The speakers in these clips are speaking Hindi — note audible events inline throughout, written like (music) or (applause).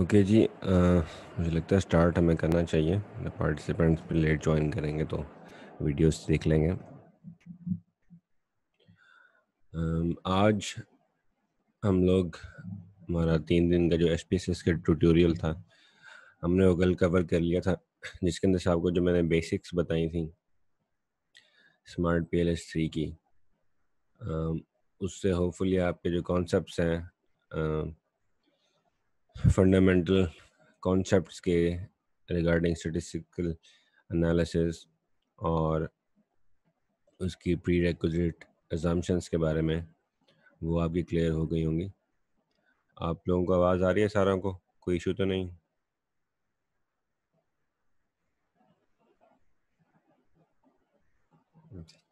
ओके okay जी आ, मुझे लगता है स्टार्ट हमें करना चाहिए पार्टिसिपेंट्स भी लेट ज्वाइन करेंगे तो वीडियोस देख लेंगे आज हम लोग हमारा तीन दिन का जो एस पी एस के ट्यूटोरियल था हमने वो कल कवर कर लिया था जिसके अंदर से आपको जो मैंने बेसिक्स बताई थी smart P L S three की उससे होपफुली आपके जो कॉन्सेप्ट हैं फंडामेंटल कॉन्सेप्ट के रिगार्डिंग स्टेटिस्टिकल एनालिसिस और उसकी प्री रेक्विजिट एजाम्पन्स के बारे में वो आपकी क्लियर हो गई होंगी आप लोगों को आवाज़ आ रही है सारों को कोई इशू तो नहीं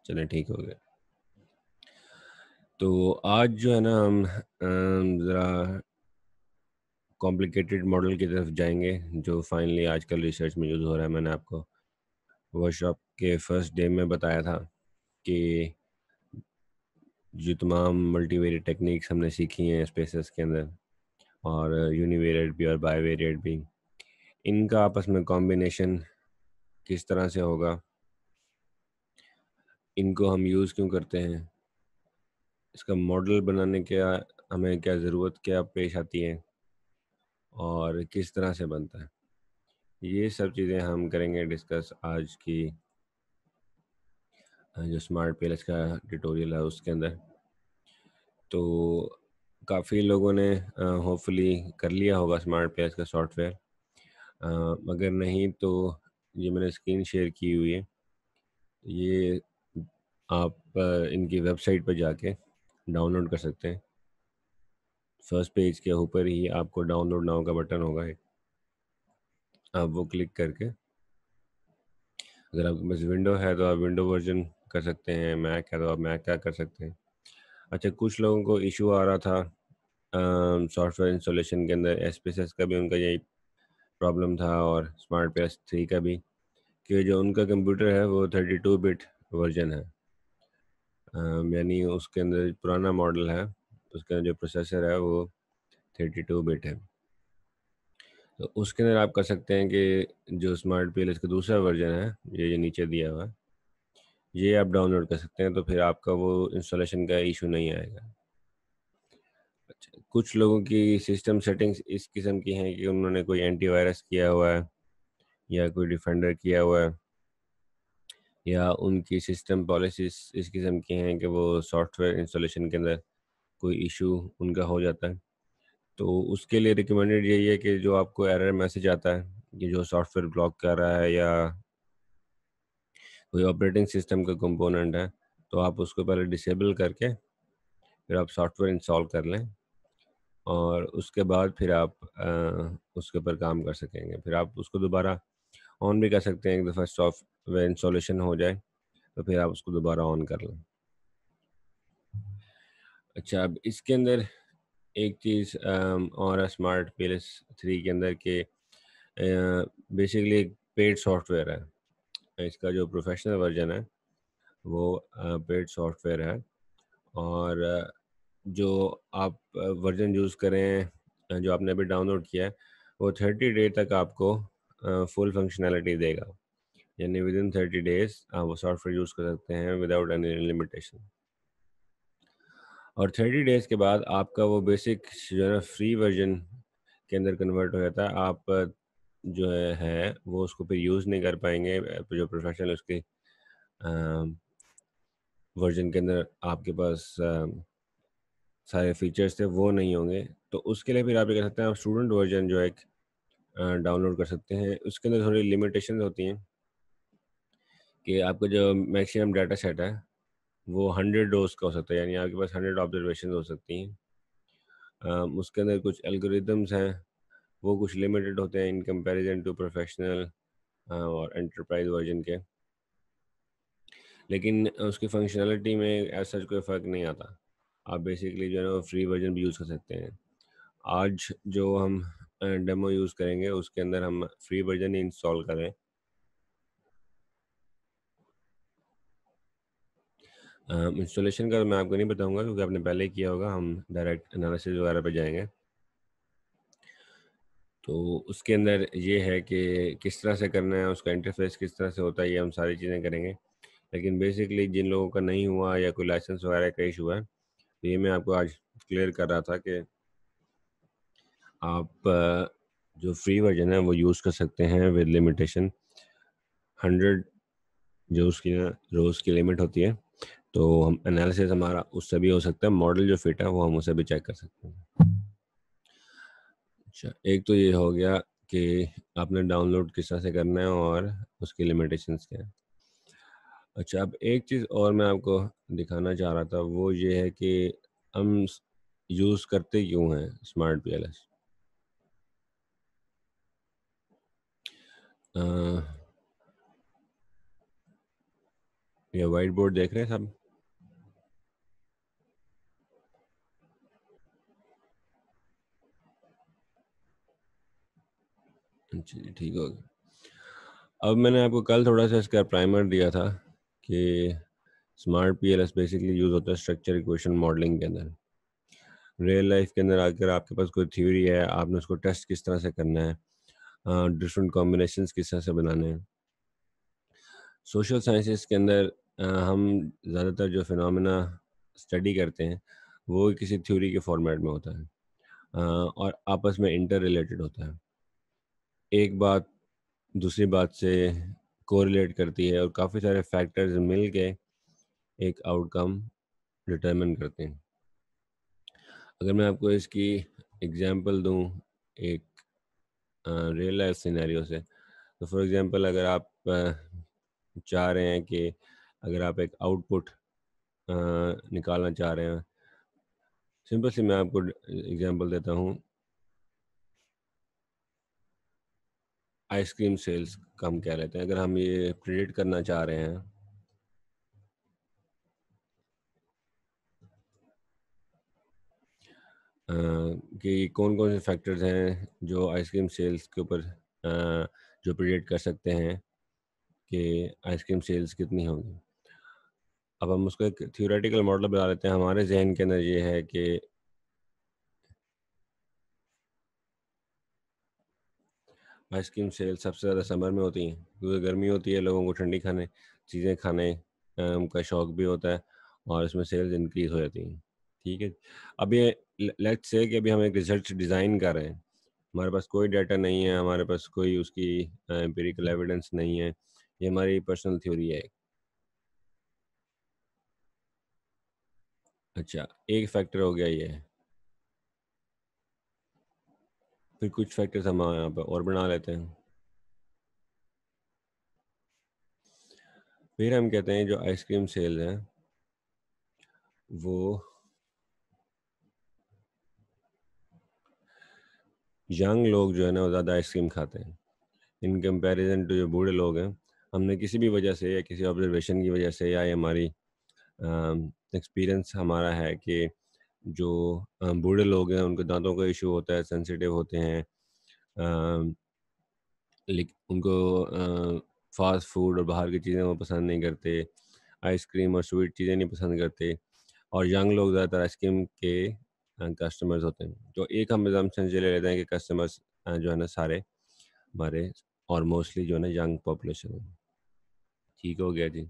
चले ठीक हो गया तो आज जो है ना हम ज़रा कॉम्प्लिकेटेड मॉडल की तरफ जाएंगे जो फाइनली आजकल रिसर्च में यूज़ हो रहा है मैंने आपको वर्कशॉप के फर्स्ट डे में बताया था कि जो तमाम मल्टीवेरिएट टेक्निक्स हमने सीखी हैं स्पेसेस के अंदर और यूनिवेरिएट भी और बाईवेरिएट भी इनका आपस में कॉम्बिनेशन किस तरह से होगा इनको हम यूज़ क्यों करते हैं इसका मॉडल बनाने के हमें क्या ज़रूरत क्या पेश आती है और किस तरह से बनता है ये सब चीज़ें हम करेंगे डिस्कस आज की जो स्मार्ट पेलस का ट्यूटोरियल है उसके अंदर तो काफ़ी लोगों ने होपफुली कर लिया होगा स्मार्ट पेलस का सॉफ्टवेयर मगर नहीं तो ये मैंने स्क्रीन शेयर की हुई है ये आप इनकी वेबसाइट पर जाके डाउनलोड कर सकते हैं फर्स्ट पेज के ऊपर ही आपको डाउनलोड नाउ का बटन होगा एक आप वो क्लिक करके अगर आपके पास विंडो है तो आप विंडो वर्जन कर सकते हैं मैक है तो आप मैक का कर सकते हैं अच्छा कुछ लोगों को इशू आ रहा था सॉफ्टवेयर इंस्टॉलेशन के अंदर एस का भी उनका यही प्रॉब्लम था और स्मार्ट प्लस थ्री का भी कि जो उनका कंप्यूटर है वो थर्टी टू बिट वर्जन है यानी उसके अंदर पुराना मॉडल है तो उसके अंदर जो प्रोसेसर है वो थर्टी टू बिट है तो उसके अंदर आप कर सकते हैं कि जो स्मार्ट पी का दूसरा वर्जन है ये ये नीचे दिया हुआ है ये आप डाउनलोड कर सकते हैं तो फिर आपका वो इंस्टॉलेशन का इशू नहीं आएगा अच्छा कुछ लोगों की सिस्टम सेटिंग्स इस किस्म की हैं कि उन्होंने कोई एंटीवायरस किया हुआ है या कोई डिफेंडर किया हुआ है या उनकी सिस्टम पॉलिसीज इस किस्म की हैं कि वो सॉफ्टवेयर इंस्टॉलेशन के अंदर कोई इशू उनका हो जाता है तो उसके लिए रिकमेंडेड यही है कि जो आपको एरर मैसेज आता है कि जो सॉफ्टवेयर ब्लॉक कर रहा है या कोई ऑपरेटिंग सिस्टम का कंपोनेंट है तो आप उसको पहले डिसेबल करके फिर आप सॉफ्टवेयर इंस्टॉल कर लें और उसके बाद फिर आप आ, उसके ऊपर काम कर सकेंगे फिर आप उसको दोबारा ऑन भी कर सकते हैं एक दफ़ा सॉफ्टवेयर इंस्टॉलेशन हो जाए तो फिर आप उसको दोबारा ऑन कर लें अच्छा अब इसके अंदर एक चीज़ और स्मार्ट पेलेस थ्री के अंदर के बेसिकली एक पेड सॉफ्टवेयर है इसका जो प्रोफेशनल वर्जन है वो पेड सॉफ्टवेयर है और जो आप वर्जन यूज़ करें जो आपने अभी डाउनलोड किया है वो थर्टी डे तक आपको फुल फंक्शनैलिटी देगा यानी विद इन थर्टी डेज आप वो सॉफ्टवेयर यूज़ कर सकते हैं विदाउट एनी लिमिटेशन और थर्टी डेज के बाद आपका वो बेसिक जो है ना फ्री वर्जन के अंदर कन्वर्ट हो जाता है आप जो है, वो उसको फिर यूज़ नहीं कर पाएंगे जो प्रोफेशनल उसके वर्जन के अंदर आपके पास आ, सारे फीचर्स थे वो नहीं होंगे तो उसके लिए फिर आप ये कर सकते हैं आप स्टूडेंट वर्जन जो है डाउनलोड कर सकते हैं उसके अंदर थोड़ी लिमिटेशन होती हैं कि आपका जो मैक्सिमम डाटा सेट है वो हंड्रेड डोज का हो सकता है यानी आपके पास हंड्रेड ऑब्जर्वेशन हो सकती हैं उसके अंदर कुछ एल्गोरिदम्स हैं वो कुछ लिमिटेड होते हैं इन कंपैरिजन टू प्रोफेशनल और एंटरप्राइज वर्जन के लेकिन उसकी फंक्शनलिटी में ऐसा कोई फ़र्क नहीं आता आप बेसिकली जो है ना फ्री वर्जन भी यूज़ कर सकते हैं आज जो हम डेमो यूज़ करेंगे उसके अंदर हम फ्री वर्जन ही इंस्टॉल करें इंस्टॉलेशन का तो मैं आपको नहीं बताऊंगा क्योंकि आपने पहले ही किया होगा हम डायरेक्ट एनालिसिस वगैरह पे जाएंगे तो उसके अंदर ये है कि किस तरह से करना है उसका इंटरफेस किस तरह से होता है ये हम सारी चीज़ें करेंगे लेकिन बेसिकली जिन लोगों का नहीं हुआ या कोई लाइसेंस वगैरह का इशू है तो ये मैं आपको आज क्लियर कर रहा था कि आप जो फ्री वर्जन है वो यूज़ कर सकते हैं विद लिमिटेशन हंड्रेड जो उसकी ना रोज़ की लिमिट होती है तो हम एनालिसिस हमारा उससे भी हो सकता है मॉडल जो फिट है वो हम उसे भी चेक कर सकते हैं अच्छा एक तो ये हो गया कि आपने डाउनलोड किस तरह से करना है और उसकी लिमिटेशन क्या है अच्छा अब एक चीज़ और मैं आपको दिखाना चाह रहा था वो ये है कि हम यूज़ करते क्यों हैं स्मार्ट पी एस ये वाइट बोर्ड देख रहे हैं सब जी ठीक हो गया अब मैंने आपको कल थोड़ा सा इसका प्राइमर दिया था कि स्मार्ट पीएलएस बेसिकली यूज़ होता है स्ट्रक्चर इक्वेशन मॉडलिंग के अंदर रियल लाइफ के अंदर अगर आपके पास कोई थ्योरी है आपने उसको टेस्ट किस तरह से करना है डिफरेंट कॉम्बिनेशन किस तरह से बनाने हैं सोशल साइंसेस के अंदर हम ज़्यादातर जो फिनमिना स्टडी करते हैं वो किसी थ्योरी के फॉर्मेट में होता है और आपस में इंटर रिलेटेड होता है एक बात दूसरी बात से कोरिलेट करती है और काफ़ी सारे फैक्टर्स मिल के एक आउटकम डिटरमिन करते हैं अगर मैं आपको इसकी एग्जांपल दूं एक रियल लाइफ सिनेरियो से तो फॉर एग्जांपल अगर आप चाह रहे हैं कि अगर आप एक आउटपुट निकालना चाह रहे हैं सिंपल सी मैं आपको एग्जांपल देता हूँ आइसक्रीम सेल्स का हम लेते हैं अगर हम ये प्रिडिक्ट करना चाह रहे हैं कि कौन कौन से फैक्टर्स हैं जो आइसक्रीम सेल्स के ऊपर जो प्रिडिक्ट कर सकते हैं कि आइसक्रीम सेल्स कितनी होगी अब हम उसको एक थियोरेटिकल मॉडल बना लेते हैं हमारे जहन के अंदर ये है कि आइसक्रीम सेल सबसे ज़्यादा समर में होती हैं क्योंकि गर्मी होती है लोगों को ठंडी खाने चीज़ें खाने का शौक भी होता है और इसमें सेल्स इंक्रीज हो जाती हैं ठीक है अभी लेट्स से कि अभी हम एक रिजल्ट डिज़ाइन कर रहे हैं हमारे पास कोई डाटा नहीं है हमारे पास कोई उसकी एम्पेरिकल एविडेंस नहीं है ये हमारी पर्सनल थ्योरी है अच्छा एक फैक्टर हो गया ये फिर कुछ फैक्टर्स हम यहाँ पर और बना लेते हैं फिर हम कहते हैं जो आइसक्रीम सेल है वो यंग लोग जो है ना वो ज़्यादा आइसक्रीम खाते हैं इन कंपैरिजन टू जो बूढ़े लोग हैं हमने किसी भी वजह से या किसी ऑब्जर्वेशन की वजह से या हमारी एक्सपीरियंस हमारा है कि जो बूढ़े लोग हैं उनके दांतों का इशू होता है सेंसिटिव होते हैं लेकिन उनको फास्ट फूड और बाहर की चीज़ें वो पसंद नहीं करते आइसक्रीम और स्वीट चीज़ें नहीं पसंद करते और यंग लोग ज़्यादातर आइसक्रीम के कस्टमर्स होते हैं तो एक हम एग्जाम्पन ये ले लेते हैं कि कस्टमर्स जो है ना सारे हमारे और मोस्टली जो है ना यंग पॉपुलेशन है ठीक हो गया जी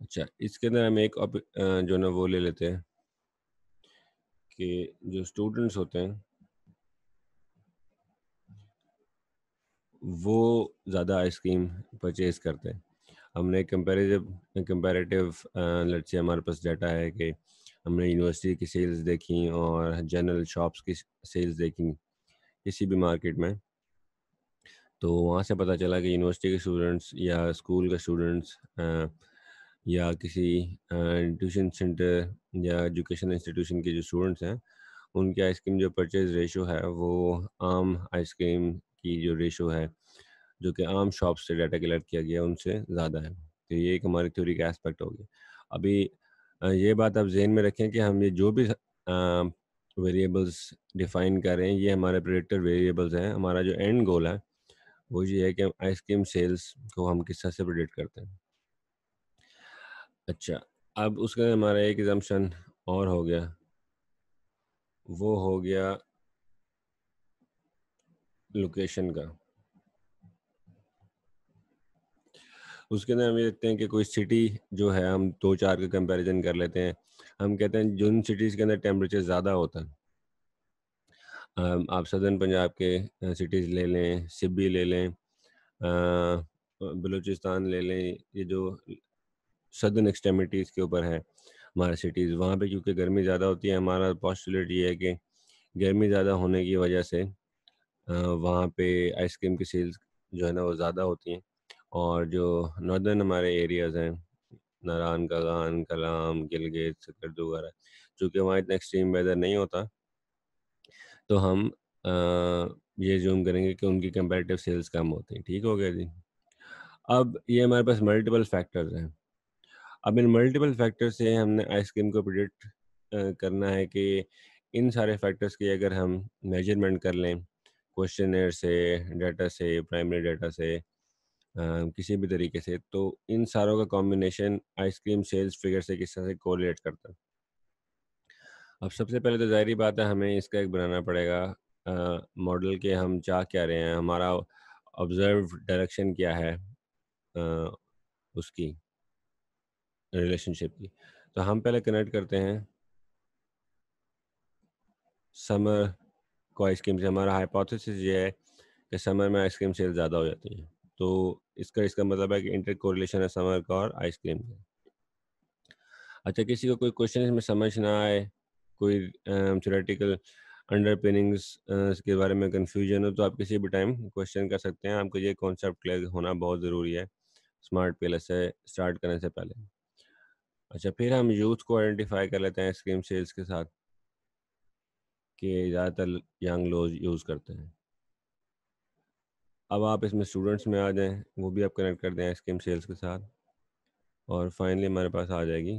अच्छा इसके अंदर हम एक जो है ना वो ले लेते हैं कि जो स्टूडेंट्स होते हैं वो ज़्यादा आइसक्रीम परचेज करते हैं हमने कंपेरेटिव कंपेरेटिव लट से हमारे पास डाटा है कि हमने यूनिवर्सिटी की सेल्स देखी और जनरल शॉप्स की सेल्स देखी किसी भी मार्केट में तो वहाँ से पता चला कि यूनिवर्सिटी के स्टूडेंट्स या स्कूल के स्टूडेंट्स या किसी ट्यूशन सेंटर या एजुकेशन इंस्टीट्यूशन के जो स्टूडेंट्स हैं उनकी आइसक्रीम जो परचेज रेशो है वो आम आइसक्रीम की जो रेशो है जो कि आम शॉप से डाटा कलेक्ट किया गया उनसे ज़्यादा है तो ये एक हमारी थ्योरी का एस्पेक्ट हो गया अभी ये बात आप जहन में रखें कि हम ये जो भी वेरिएबल्स डिफाइन कर रहे हैं ये हमारे प्रोडक्टर वेरिएबल्स हैं हमारा जो एंड गोल है वो ये है कि आइसक्रीम सेल्स को हम किस तरह से प्रोडिक्ट करते हैं अच्छा अब उसका हमारा एक एग्जाम्पन और हो गया वो हो गया लोकेशन का उसके अंदर हम ये देखते हैं कि कोई सिटी जो है हम दो चार का कंपैरिजन कर लेते हैं हम कहते हैं जिन सिटीज़ के अंदर टेम्परेचर ज़्यादा होता है आप सदर्न पंजाब के सिटीज़ ले लें सिब्बी ले लें बलूचिस्तान ले लें ये जो सदर्न एक्सट्रीमिटीज़ के ऊपर है हमारे सिटीज़ वहाँ पे क्योंकि गर्मी ज़्यादा होती है हमारा पॉस्टुलेट ये है कि गर्मी ज़्यादा होने की वजह से वहाँ पे आइसक्रीम की सेल्स जो है ना वो ज़्यादा होती हैं और जो नॉर्दर्न हमारे एरियाज़ हैं नारान कागान कलाम गिलगित सिकरद वगैरह चूँकि वहाँ इतना एक्सट्रीम वेदर नहीं होता तो हम आ, ये जूम करेंगे कि उनकी कंपेरेटिव सेल्स कम होती हैं ठीक हो गया जी अब ये हमारे पास मल्टीपल फैक्टर्स हैं अब इन मल्टीपल फैक्टर से हमने आइसक्रीम को प्रिडिक्ट करना है कि इन सारे फैक्टर्स की अगर हम मेजरमेंट कर लें क्वेश्चन से डाटा से प्राइमरी डाटा से आ, किसी भी तरीके से तो इन सारों का कॉम्बिनेशन आइसक्रीम सेल्स फिगर से किस तरह से कोरिलेट करता है अब सबसे पहले तो जाहिर बात है हमें इसका एक बनाना पड़ेगा मॉडल के हम चाह क्या रहे हैं हमारा ऑब्जर्व डायरेक्शन क्या है आ, उसकी रिलेशनशिप की तो हम पहले कनेक्ट करते हैं समर को आइसक्रीम से हमारा हाइपोथेसिस ये है कि समर में आइसक्रीम सेल ज़्यादा हो जाती है तो इसका इसका मतलब है कि इंटर कोरिलेशन है समर का और आइसक्रीम का अच्छा किसी को कोई क्वेश्चन इसमें समझ ना आए कोई थोरेटिकल अंडरपिनिंग्स के बारे में कन्फ्यूजन हो तो आप किसी भी टाइम क्वेश्चन कर सकते हैं आपको ये कॉन्सेप्ट क्लियर होना बहुत ज़रूरी है स्मार्ट पेलर से स्टार्ट करने से पहले अच्छा फिर हम यूथ को आइडेंटिफाई कर लेते हैं आइसक्रीम सेल्स के साथ कि ज़्यादातर यंग लोग यूज़ करते हैं अब आप इसमें स्टूडेंट्स में आ जाएं वो भी आप कनेक्ट कर दें आइसक्रीम सेल्स के साथ और फाइनली हमारे पास आ जाएगी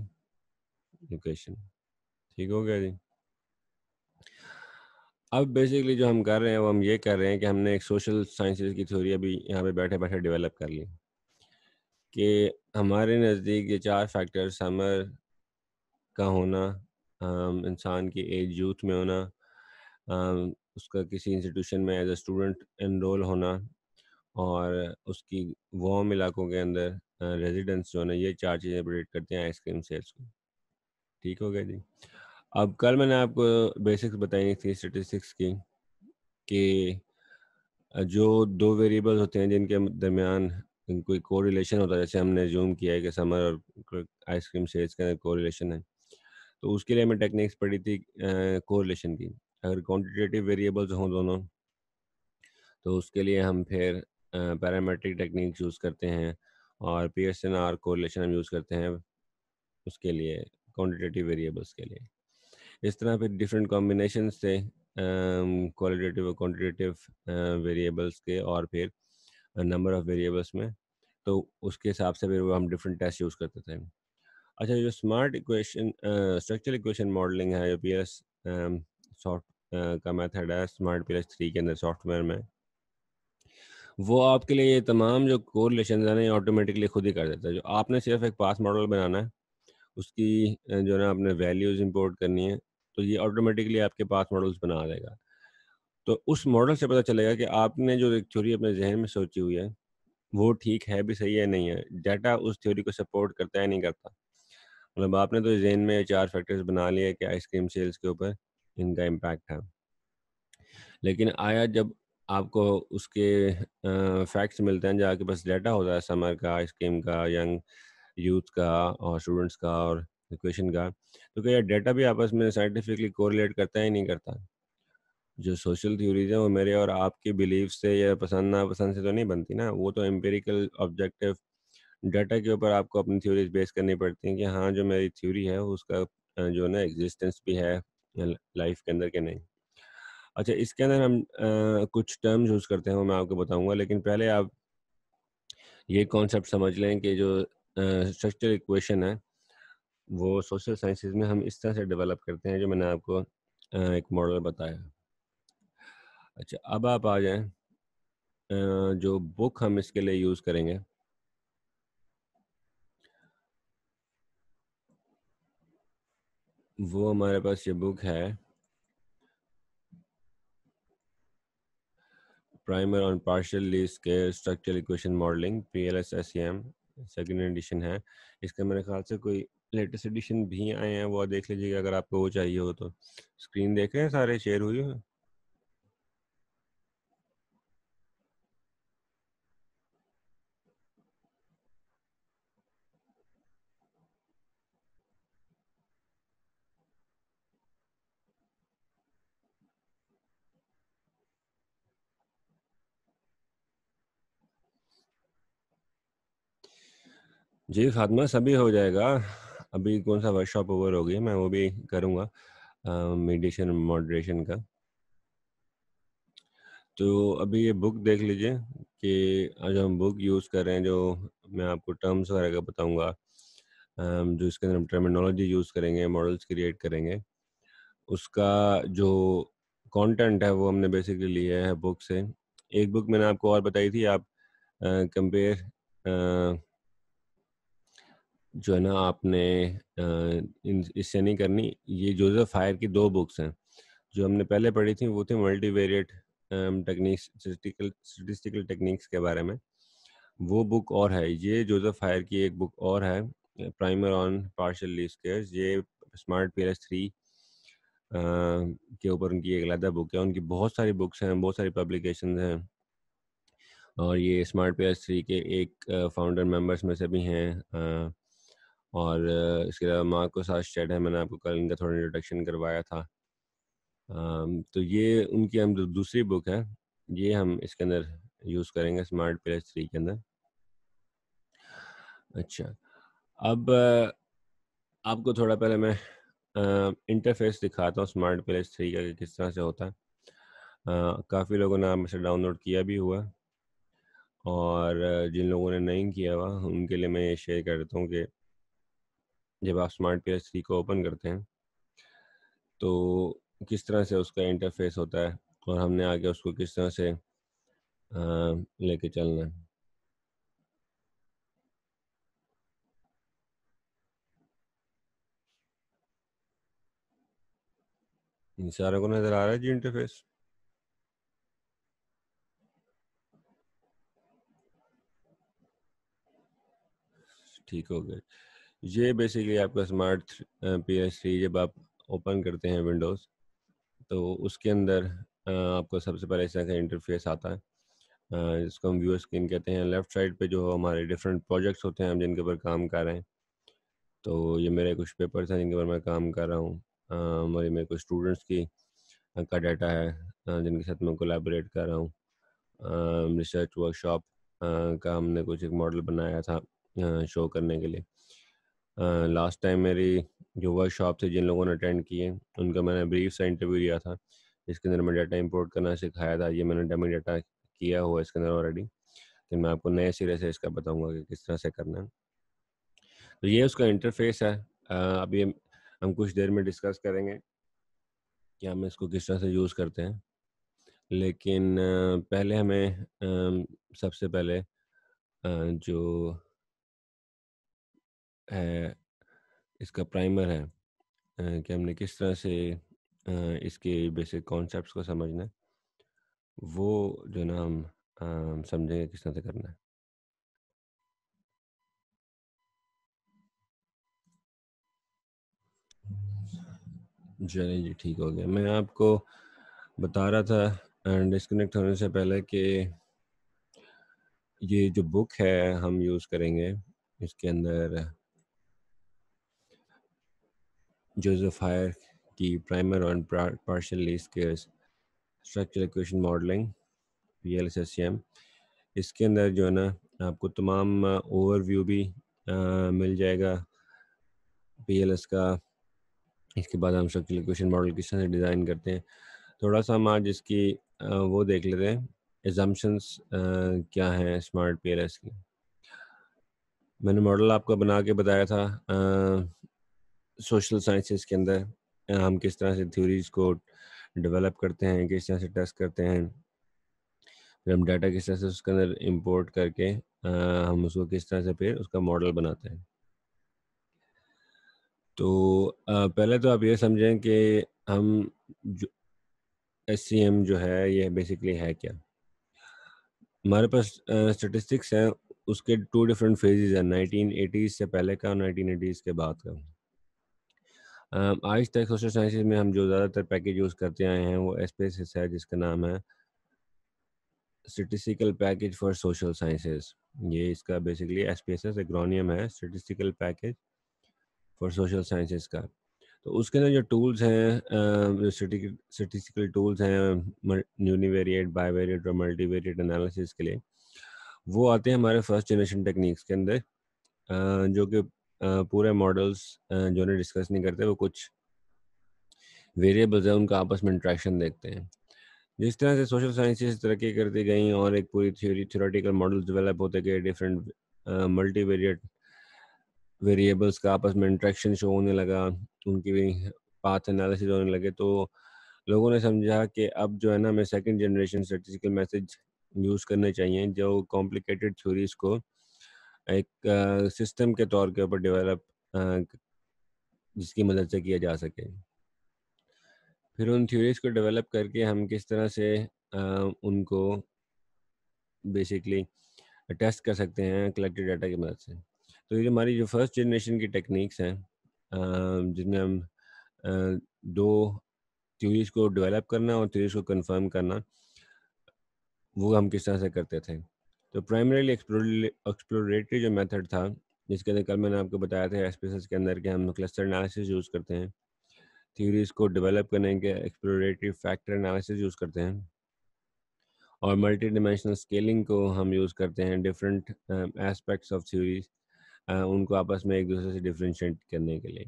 लोकेशन ठीक हो गया जी अब बेसिकली जो हम कर रहे हैं वो हम ये कर रहे हैं कि हमने एक सोशल साइंसेज की थ्योरी अभी यहाँ पे बैठे बैठे डेवलप कर ली कि हमारे नज़दीक ये चार फैक्टर समर का होना इंसान की एज यूथ में होना आम, उसका किसी इंस्टीट्यूशन में एज अ स्टूडेंट इनरोल होना और उसकी वॉम इलाकों के अंदर रेजिडेंस जो है ये चार चीज़ें प्रेडिक्ट करते हैं आइसक्रीम सेल्स को ठीक हो गया जी अब कल मैंने आपको बेसिक्स बताई थी स्टेटिस्टिक्स की कि जो दो वेरिएबल्स होते हैं जिनके दरमियान कोई को रिलेशन होता है जैसे हमने जूम किया है कि समर और आइसक्रीम सेल्स के अंदर को रिलेशन है तो उसके लिए हमें टेक्निक्स पढ़ी थी को रिलेशन की अगर क्वान्टिटेटिव वेरिएबल्स हों दोनों तो उसके लिए हम फिर पैरामेट्रिक टेक्निक यूज़ करते हैं और पी एस एन आर को रिलेशन हम यूज़ करते हैं उसके लिए क्वान्टिटेटिव वेरिएबल्स के लिए इस तरह फिर डिफरेंट कॉम्बिनेशन से क्वालिटेटिव और क्वान्टिटेटिव वेरिएबल्स के और फिर नंबर ऑफ वेरिएबल्स में तो उसके हिसाब से फिर वो हम डिफरेंट टेस्ट यूज़ करते थे अच्छा जो smart equation structural equation modelling है जो पी एस सॉफ्ट का मेथड है स्मार्ट पी एस थ्री के अंदर सॉफ्टवेयर में वो आपके लिए ये तमाम जो कोरिलेशन है ना ऑटोमेटिकली खुद ही कर देता है जो आपने सिर्फ एक पास मॉडल बनाना है उसकी जो ना आपने वैल्यूज़ इंपोर्ट करनी है तो ये ऑटोमेटिकली आपके पास मॉडल्स बना देगा तो उस मॉडल से पता चलेगा कि आपने जो एक थ्योरी अपने जहन में सोची हुई है वो ठीक है भी सही है नहीं है डाटा उस थ्योरी को सपोर्ट करता है नहीं करता मतलब आपने तो जहन में चार फैक्टर्स बना लिए कि आइसक्रीम सेल्स के ऊपर इनका इम्पैक्ट है लेकिन आया जब आपको उसके फैक्ट्स मिलते हैं जो आपके पास डाटा होता है समर का आइसक्रीम का यंग यूथ का और स्टूडेंट्स का और इक्वेशन का तो क्या डाटा भी आपस में साइंटिफिकली कोरिलेट करता है नहीं करता जो सोशल थ्योरीज है वो मेरे और आपके बिलीव से या पसंद नापसंद से तो नहीं बनती ना वो तो एम्पेरिकल ऑब्जेक्टिव डाटा के ऊपर आपको अपनी थ्योरीज बेस करनी पड़ती हैं कि हाँ जो मेरी थ्योरी है उसका जो ना एग्जिस्टेंस भी है लाइफ के अंदर के नहीं अच्छा इसके अंदर हम आ, कुछ टर्म्स यूज़ करते हैं वो मैं आपको बताऊंगा लेकिन पहले आप ये कॉन्सेप्ट समझ लें कि जो स्ट्रक्चरल इक्वेशन है वो सोशल साइंसेज में हम इस तरह से डेवलप करते हैं जो मैंने आपको आ, एक मॉडल बताया अच्छा अब आप आ जाए जो बुक हम इसके लिए यूज करेंगे वो हमारे पास ये बुक है प्राइमर ऑन पार्शियल लीज के structural equation modelling P L S S M second edition है इसका मेरे ख्याल से कोई लेटेस्ट एडिशन भी आए हैं वो देख लीजिएगा अगर आपको वो चाहिए हो तो स्क्रीन देख रहे हैं सारे शेयर हुई है जी फातमा सभी हो जाएगा अभी कौन सा वर्कशॉप ओवर हो गई मैं वो भी करूँगा मेडिटेशन मॉडरेशन का तो अभी ये बुक देख लीजिए कि आज हम बुक यूज़ कर रहे हैं जो मैं आपको टर्म्स वगैरह का बताऊँगा जो इसके अंदर हम टर्मिनोलॉजी यूज़ करेंगे मॉडल्स क्रिएट करेंगे उसका जो कंटेंट है वो हमने बेसिकली लिया है बुक से एक बुक मैंने आपको और बताई थी आप कंपेयर जो है ना आपने इससे नहीं करनी ये जोजफ़ हायर की दो बुक्स हैं जो हमने पहले पढ़ी थी वो थी multi techniques technical statistical techniques के बारे में वो बुक और है ये जोजफ़ हायर की एक बुक और है प्राइमर ऑन पार्शल लीव ये स्मार्ट पी थ्री के ऊपर उनकी एक अलहदा बुक है उनकी बहुत सारी बुक्स हैं बहुत सारी पब्लिकेशन हैं और ये स्मार्ट पी थ्री के एक फाउंडर मेम्बर्स में से भी हैं और इसके अलावा माँ को साथ शेड है मैंने आपको कल इनका थोड़ा इंट्रोडक्शन करवाया था तो ये उनकी हम दूसरी बुक है ये हम इसके अंदर यूज़ करेंगे स्मार्ट प्लस थ्री के अंदर अच्छा अब आपको थोड़ा पहले मैं इंटरफेस दिखाता हूँ स्मार्ट प्लस थ्री का किस तरह से होता है काफ़ी लोगों ने आप डाउनलोड किया भी हुआ और जिन लोगों ने नहीं किया हुआ उनके लिए मैं ये शेयर करता हूँ कि जब आप स्मार्ट पी एस थ्री को ओपन करते हैं तो किस तरह से उसका इंटरफेस होता है और हमने आगे उसको किस तरह से लेके चलना है इन सारों को नजर आ रहा है जी इंटरफेस ठीक हो गया ये बेसिकली आपका स्मार्ट पी एस थ्री जब आप ओपन करते हैं विंडोज़ तो उसके अंदर आपको सबसे पहले इस तरह का इंटरफेस आता है जिसको हम व्यू स्क्रीन कहते हैं लेफ़्ट साइड पे जो हमारे डिफरेंट प्रोजेक्ट्स होते हैं हम जिनके ऊपर काम कर रहे हैं तो ये मेरे कुछ पेपर्स हैं जिनके ऊपर मैं काम कर रहा हूँ मेरे मेरे कुछ स्टूडेंट्स की का डाटा है जिनके साथ मैं कोलेबरेट कर रहा हूँ रिसर्च वर्कशॉप का हमने कुछ एक मॉडल बनाया था शो करने के लिए लास्ट टाइम मेरी जो वर्कशॉप थी जिन लोगों ने अटेंड किए उनका मैंने ब्रीफ सा इंटरव्यू लिया था इसके अंदर मैं डाटा इंपोर्ट करना सिखाया था ये मैंने डेमो डाटा किया हुआ इसके अंदर ऑलरेडी लेकिन तो मैं आपको नए सिरे से इसका बताऊंगा कि किस तरह से करना है तो ये उसका इंटरफेस है अभी हम कुछ देर में डिस्कस करेंगे कि हम इसको किस तरह से यूज़ करते हैं लेकिन पहले हमें सबसे पहले जो है इसका प्राइमर है कि हमने किस तरह से इसके बेसिक कॉन्सेप्ट्स को समझना है वो जो ना हम, हम समझेंगे किस तरह से करना है चलिए जी ठीक हो गया मैं आपको बता रहा था डिस्कनेक्ट होने से पहले कि ये जो बुक है हम यूज़ करेंगे इसके अंदर Joseph हायर की primer primer modelling P L S S C M इसके अंदर जो है ना आपको तमाम ओवरव्यू भी आ, मिल जाएगा एस का इसके बाद हम स्ट्रक्चरल इक्वेशन मॉडल किस तरह से डिज़ाइन करते हैं थोड़ा सा हम आज इसकी आ, वो देख लेते हैं एजम्पन्स क्या हैं स्मार्ट एस की मैंने मॉडल आपको बना के बताया था सोशल साइंसेस के अंदर हम किस तरह से थ्योरीज को डेवलप करते हैं किस तरह से टेस्ट करते हैं फिर हम डाटा किस तरह से उसके अंदर इम्पोर्ट करके आ, हम उसको किस तरह से फिर उसका मॉडल बनाते हैं तो आ, पहले तो आप ये समझें कि हम जो एस जो है ये बेसिकली है क्या हमारे पास स्टेटिस्टिक्स हैं उसके टू डिफरेंट फेजेस हैं एटीज से पहले का और एटीज के बाद का आज तक सोशल साइंसेज में हम जो ज़्यादातर पैकेज यूज़ करते आए हैं वो एस पी एस है जिसका नाम है statistical package for social sciences ये इसका basically S P S S acronym है statistical package for social sciences का तो उसके अंदर जो टूल्स हैं जो स्टेटिस्टिकल टूल्स हैं यूनिवेरिएट बाईवेरिएट और मल्टीवेरिएट एनालिसिस के लिए वो आते हैं हमारे फर्स्ट जनरेशन टेक्निक्स के अंदर जो कि पूरे मॉडल्स जो ने डिस्कस नहीं करते वो कुछ वेरिएबल्स हैं उनका आपस में इंट्रैक्शन देखते हैं जिस तरह से सोशल साइंसेज तरक्की करती गई और एक पूरी थ्योरी थ्योरेटिकल मॉडल डेवलप होते गए डिफरेंट मल्टी वेरिएट वेरिएबल्स का आपस में इंट्रैक्शन शो होने लगा उनकी भी पाथ एनालिसिस होने लगे तो लोगों ने समझा कि अब जो है ना हमें second generation statistical message use करने चाहिए जो कॉम्प्लिकेटेड थ्योरीज को एक सिस्टम के तौर के ऊपर डेवलप जिसकी मदद से किया जा सके फिर उन थ्योरीज को डेवलप करके हम किस तरह से उनको बेसिकली टेस्ट कर सकते हैं कलेक्टेड डाटा की मदद से तो ये हमारी जो फर्स्ट जनरेशन की टेक्निक्स हैं जिसमें हम दो थ्योरीज को डेवलप करना और थ्योरीज को कंफर्म करना वो हम किस तरह से करते थे तो प्राइमरीली एक्सप्लोरेटरी जो मेथड था जिसके अंदर कल मैंने आपको बताया था एस के अंदर के हम क्लस्टर एनालिसिस यूज़ करते हैं थ्योरीज को डेवलप करने के एक्सप्लोरेटरी फैक्टर एनालिसिस यूज़ करते हैं और मल्टी डिमेंशनल स्केलिंग को हम यूज़ करते हैं डिफरेंट एस्पेक्ट्स ऑफ थ्योरीज उनको आपस में एक दूसरे से डिफ्रेंशिएट करने के लिए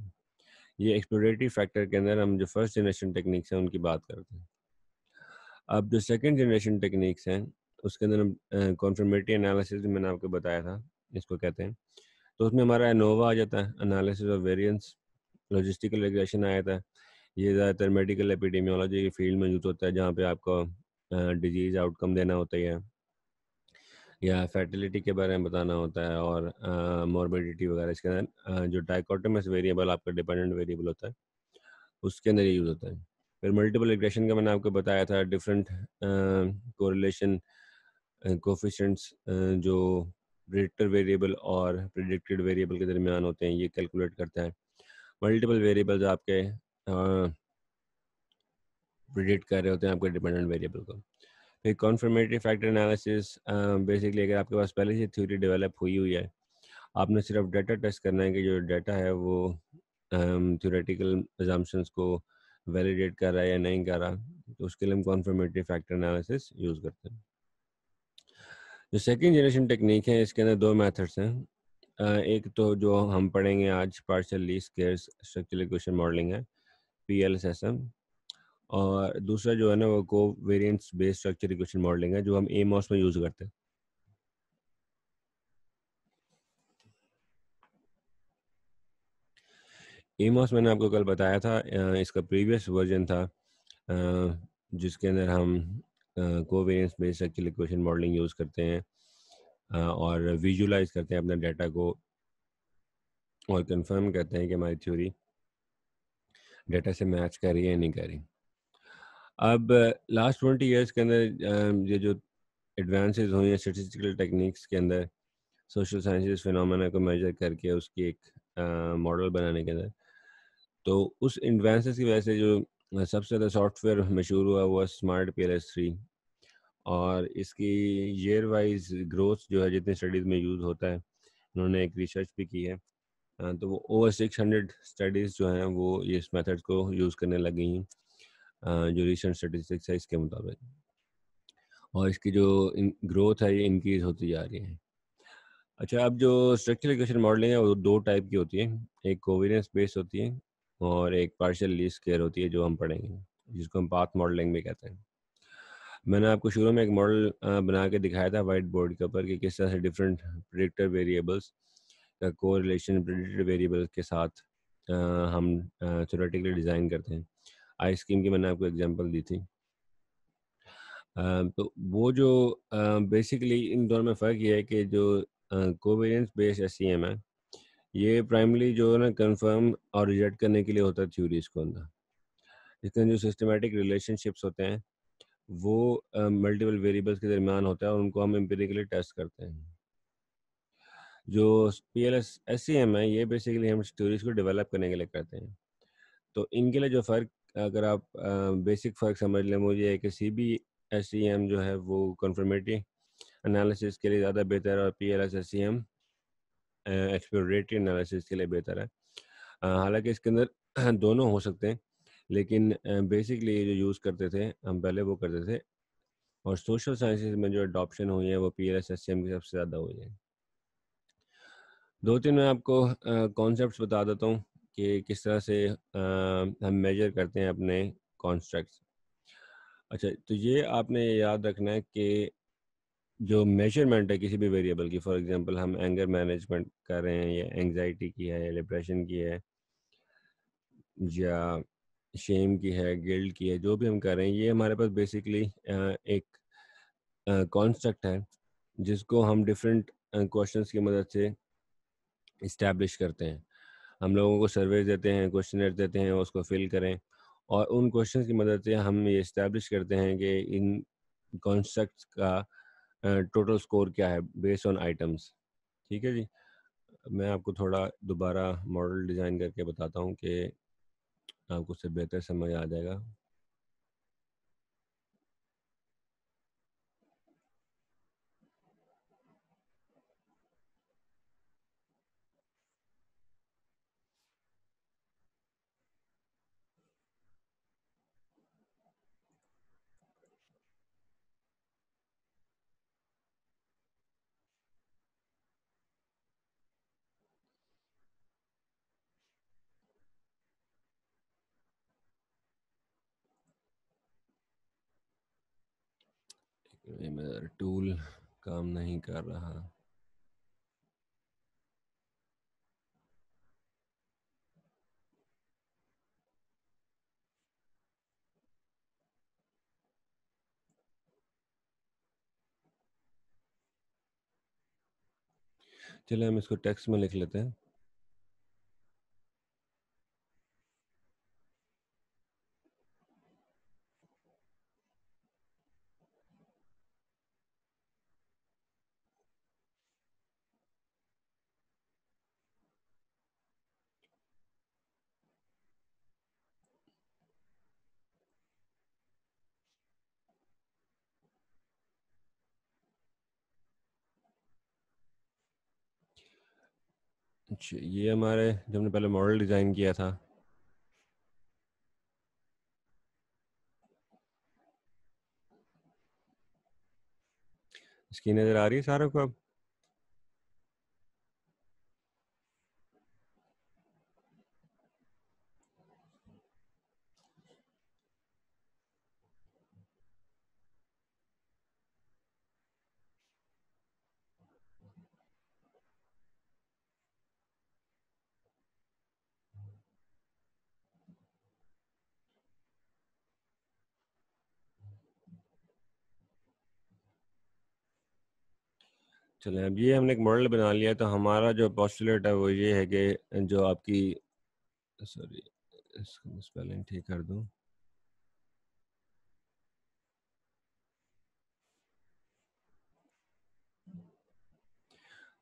ये एक्सप्लोरेटरी फैक्टर के अंदर हम जो फर्स्ट जनरेशन टेक्निक्स हैं उनकी बात करते हैं अब जो सेकेंड जनरेशन टेक्निक्स हैं उसके अंदर कॉन्फर्मेटी एनालिसिस भी मैंने आपको बताया था इसको कहते हैं तो उसमें हमारा एनोवा आ जाता है analysis of variance logistical regulation आ जाता है ये ज़्यादातर मेडिकल एपिडेमियोलॉजी के फील्ड में यूज होता है जहाँ पे आपको डिजीज़ आउटकम देना होता है या फर्टिलिटी के बारे में बताना होता है और मॉर्बिडिटी वगैरह इसके अंदर जो डाइकोटमस वेरिएबल आपका डिपेंडेंट वेरिएबल होता है उसके अंदर यूज़ होता है फिर मल्टीपल रिग्रेशन का मैंने आपको बताया था डिफरेंट कोरिलेशन uh, कोफिशंट्स जो प्रेडिक्टर वेरिएबल और प्रेडिक्टेड वेरिएबल के दरमियान होते हैं ये कैलकुलेट करता है मल्टीपल वेरिएबल्स आपके प्रिडिक्ट कर रहे होते हैं आपके डिपेंडेंट वेरिएबल को फिर कॉन्फर्मेटरी फैक्टर एनालिसिस बेसिकली अगर आपके पास पहले से थ्योरी डेवलप हुई हुई है आपने सिर्फ डाटा टेस्ट करना है कि जो डाटा है वो थ्योरेटिकल एग्जाम्पन्स को वैलिडेट कर रहा है या नहीं कर रहा तो उसके लिए हम कॉन्फर्मेटरी फैक्टर एनालिसिस यूज़ करते हैं जो सेकेंड जनरेशन टेक्निक है इसके अंदर दो मैथड्स हैं एक तो जो हम पढ़ेंगे आज partial least squares structural equation modelling है P L S S M और दूसरा जो है ना वो covariance based structure equation modelling है जो हम ए मॉस में यूज करते हैं एमोस मैंने आपको कल बताया था इसका प्रीवियस वर्जन था जिसके अंदर हम covariance based structural equation modelling use करते हैं uh, और विजुलाइज करते हैं अपने डाटा को और कंफर्म करते हैं कि हमारी थ्योरी डाटा से मैच कर रही है या नहीं कर रही अब लास्ट ट्वेंटी ईयर्स के अंदर ये जो एडवांसेस हुई हैं स्टेटिस्टिकल टेक्निक्स के अंदर सोशल साइंस फिनोमेना को मेजर करके उसकी एक मॉडल बनाने के अंदर तो उस एडवांसेस की वजह से जो सबसे ज़्यादा सॉफ्टवेयर मशहूर हुआ वो smart P L S three और इसकी ईयर वाइज ग्रोथ जो है जितने स्टडीज़ में यूज़ होता है उन्होंने एक रिसर्च भी की है तो वो ओवर सिक्स हंड्रेड स्टडीज़ जो हैं वो इस मेथड को यूज़ करने लगी हैं जो रिसेंट स्टेटिस्टिक्स है इसके मुताबिक और इसकी जो ग्रोथ है ये इंक्रीज होती जा रही है अच्छा अब जो स्ट्रक्चरल इक्वेशन मॉडलिंग है वो दो टाइप की होती है एक कोविडेंस बेस्ड होती है और एक पार्शियल लीज केयर होती है जो हम पढ़ेंगे जिसको हम पाथ मॉडलिंग भी कहते हैं मैंने आपको शुरू में एक मॉडल बना के दिखाया था वाइट बोर्ड के ऊपर कि किस तरह से डिफरेंट प्रिडिक्टर वेरिएबल्स का को रिलेशन प्रिडिक्टर वेरिएबल्स के साथ हम थोरेटिकली डिज़ाइन करते हैं आई स्कीम की मैंने आपको एग्जाम्पल दी थी तो वो जो बेसिकली इन दोनों में फ़र्क ये है कि जो कोवेरियंस बेस्ड एस है ये प्राइमली जो है ना कंफर्म और रिजेक्ट करने के लिए होता है थ्योरीज को अंदर इसके जो सिस्टमेटिक रिलेशनशिप्स होते हैं वो मल्टीपल uh, वेरिएबल्स के दरमियान होता है और उनको हम एम्पेरिकली टेस्ट करते हैं जो P L S S C M है ये बेसिकली हम थ्यूरीज को डेवलप करने के लिए करते हैं तो इनके लिए जो फ़र्क अगर आप बेसिक फ़र्क समझ लें मुझे है कि C B S C M जो है वो कन्फर्मेटिव एनालिसिस के लिए ज़्यादा बेहतर है और P L S S C M exploratory analysis के लिए बेहतर है हालांकि इसके अंदर (clears throat) दोनों हो सकते हैं लेकिन बेसिकली जो यूज़ करते थे हम पहले वो करते थे और सोशल साइंसेज में जो अडॉप्शन हुई है वो P L S S M की सबसे ज़्यादा हुई है दो तीन मैं आपको कॉन्सेप्ट बता देता हूँ कि किस तरह से आ, हम मेजर करते हैं अपने कॉन्स्ट्रक्ट अच्छा तो ये आपने याद रखना है कि जो मेजरमेंट है किसी भी वेरिएबल की फॉर एग्जांपल हम एंगर मैनेजमेंट कर रहे हैं या एंजाइटी की है या डिप्रेशन की है या शेम की है गिल्ड की है जो भी हम कर रहे हैं ये हमारे पास बेसिकली एक कॉन्सेप्ट है जिसको हम डिफरेंट क्वेश्चन की मदद से इस्टेब्लिश करते हैं हम लोगों को सर्वे देते हैं क्वेश्चन देते हैं उसको फिल करें और उन क्वेश्चन की मदद से हम ये इस्टेब्लिश करते हैं कि इन कॉन्सेप्ट का टोटल स्कोर क्या है बेस्ड ऑन आइटम्स ठीक है जी मैं आपको थोड़ा दोबारा मॉडल डिज़ाइन करके बताता हूँ कि आपको उससे बेहतर समझ आ जाएगा इमेजर टूल काम नहीं कर रहा चले हम इसको टेक्स्ट में लिख लेते हैं ये हमारे जो हमने पहले मॉडल डिजाइन किया था इसकी नज़र आ रही है सारे को अब चले अब ये हमने एक मॉडल बना लिया तो हमारा जो पॉस्टुलेट है वो ये है कि जो आपकी सॉरी इसको स्पेलिंग ठीक कर दूँ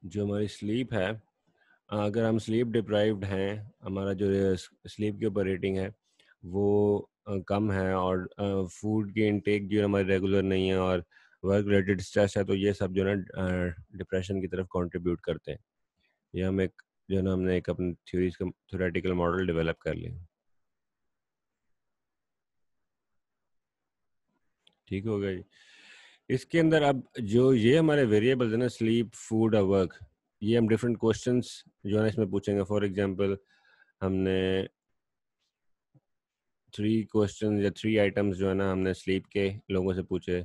जो हमारी स्लीप है अगर हम स्लीप डिप्राइव्ड हैं हमारा जो स्लीप के ऊपर रेटिंग है वो कम है और फूड की इनटेक जो हमारी रेगुलर नहीं है और वर्क रिलेटेड स्ट्रेस है तो ये सब जो है ना डिप्रेशन की तरफ कंट्रीब्यूट करते हैं ये हम एक जो है ना हमने एक अपनी थ्योरीज का थ्योरेटिकल मॉडल डेवलप कर लिया ठीक हो गया जी इसके अंदर अब जो ये हमारे वेरिएबल्स है ना स्लीप फूड और वर्क ये हम डिफरेंट क्वेश्चन जो है ना इसमें पूछेंगे फॉर एग्जाम्पल हमने थ्री क्वेश्चन या थ्री आइटम्स जो है ना हमने स्लीप के लोगों से पूछे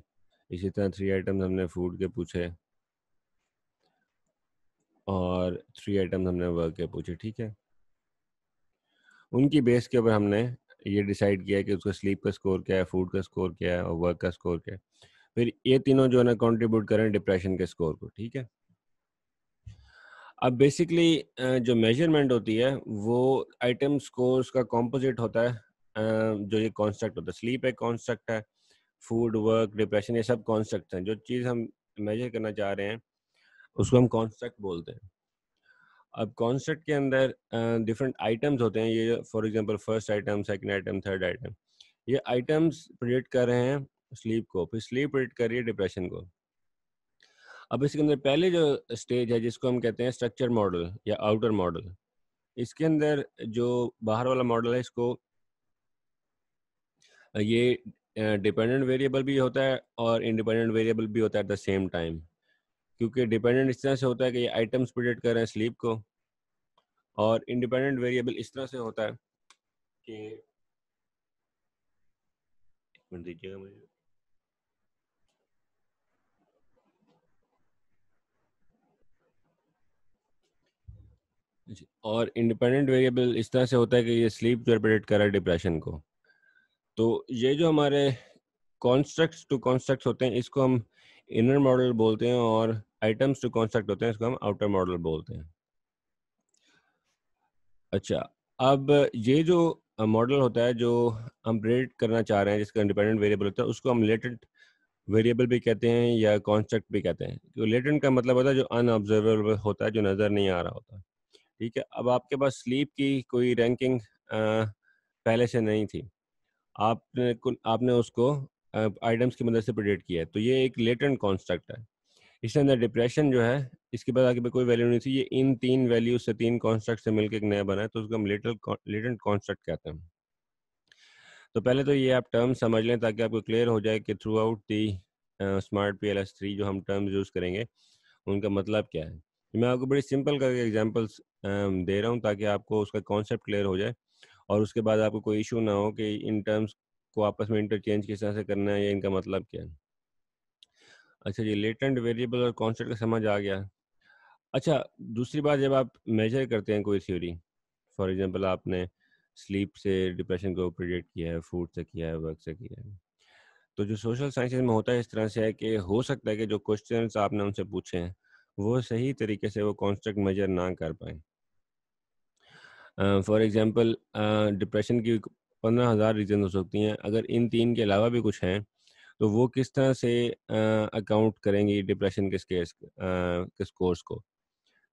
इसी तरह थ्री आइटम्स हमने फूड के पूछे और थ्री आइटम्स हमने वर्क के पूछे ठीक है उनकी बेस के ऊपर हमने ये डिसाइड किया कि उसका स्लीप का स्कोर क्या है फूड का स्कोर क्या है और वर्क का स्कोर क्या है फिर ये तीनों जो है ना कॉन्ट्रीब्यूट करें डिप्रेशन के स्कोर को ठीक है अब बेसिकली जो मेजरमेंट होती है वो आइटम स्कोर का कॉम्पोजिट होता है जो ये कॉन्स्ट्रक्ट होता है स्लीप एक कॉन्स्ट्रक्ट है फूड वर्क डिप्रेशन ये सब कॉन्स्ट्रक्ट हैं जो चीज़ हम मेजर करना चाह रहे हैं उसको हम कॉन्स्ट्रक्ट बोलते हैं अब कॉन्स्ट्रक्ट के अंदर डिफरेंट uh, आइटम्स होते हैं ये for example first item second item third item ये आइटम्स प्रिडिक्ट कर रहे हैं स्लीप को फिर स्लीप प्रिडिक्ट कर रही है डिप्रेशन को अब इसके अंदर पहले जो स्टेज है जिसको हम कहते हैं स्ट्रक्चर मॉडल या आउटर मॉडल इसके अंदर जो बाहर वाला मॉडल है इसको ये डिपेंडेंट वेरिएबल भी होता है और इंडिपेंडेंट वेरिएबल भी होता है एट द सेम टाइम क्योंकि डिपेंडेंट इस तरह से होता है कि आइटम्स प्रिडिक्ट कर रहे हैं स्लीप को और इंडिपेंडेंट वेरिएबल इस तरह से होता है कि और इंडिपेंडेंट वेरिएबल इस तरह से होता है कि ये स्लीप जो प्रेडिक्ट कर रहा है डिप्रेशन को तो ये जो हमारे कॉन्स्ट्रक्ट टू कॉन्स्ट्रक्ट होते हैं इसको हम इनर मॉडल बोलते हैं और आइटम्स टू कॉन्स्ट्रक्ट होते हैं इसको हम आउटर मॉडल बोलते हैं अच्छा अब ये जो मॉडल होता है जो हम प्रेडिक्ट करना चाह रहे हैं जिसका इंडिपेंडेंट वेरिएबल होता है उसको हम लेटेंट वेरिएबल भी कहते हैं या कॉन्स्ट्रक्ट भी कहते हैं तो लेटेंट का मतलब होता है जो अनऑब्जर्वेबल होता है जो नज़र नहीं आ रहा होता ठीक है अब आपके पास स्लीप की कोई रैंकिंग पहले से नहीं थी आपने आपने उसको आइटम्स की मदद से प्रिडिक्ट किया है तो ये एक लेटेंट कॉन्स्ट्रक्ट है इसके अंदर डिप्रेशन जो है इसके बाद आगे कोई वैल्यू नहीं थी ये इन तीन वैल्यू से तीन कॉन्स्ट्रक्ट से मिलकर एक नया बना है तो उसको हम लेटर लेटेंट कॉन्स्ट्रक्ट कहते हैं तो पहले तो ये आप टर्म समझ लें ताकि आपको क्लियर हो जाए कि throughout the smart P L S three जो हम टर्म्स यूज़ करेंगे उनका मतलब क्या है मैं आपको बड़ी सिंपल करके एग्जाम्पल्स दे रहा हूँ ताकि आपको उसका कॉन्सेप्ट क्लियर हो जाए और उसके बाद आपको कोई इशू ना हो कि इन टर्म्स को आपस में इंटरचेंज किस तरह से करना है या इनका मतलब क्या है अच्छा जी लेटेंट वेरिएबल और कॉन्सेप्ट का समझ आ गया अच्छा दूसरी बात जब आप मेजर करते हैं कोई थ्योरी फॉर एग्जांपल आपने स्लीप से डिप्रेशन को प्रिडिक्ट किया है फूड से किया है वर्क से किया है तो जो सोशल साइंस में होता है इस तरह से है कि हो सकता है कि जो क्वेश्चन आपने उनसे पूछे हैं वो सही तरीके से वो कॉन्स्ट्रक्ट मेजर ना कर पाए फॉर एग्ज़ाम्पल डिप्रेशन की पंद्रह हज़ार रीज़न हो सकती हैं अगर इन तीन के अलावा भी कुछ हैं तो वो किस तरह से अकाउंट करेंगी डिप्रेशन के स्केस के स्कोर्स को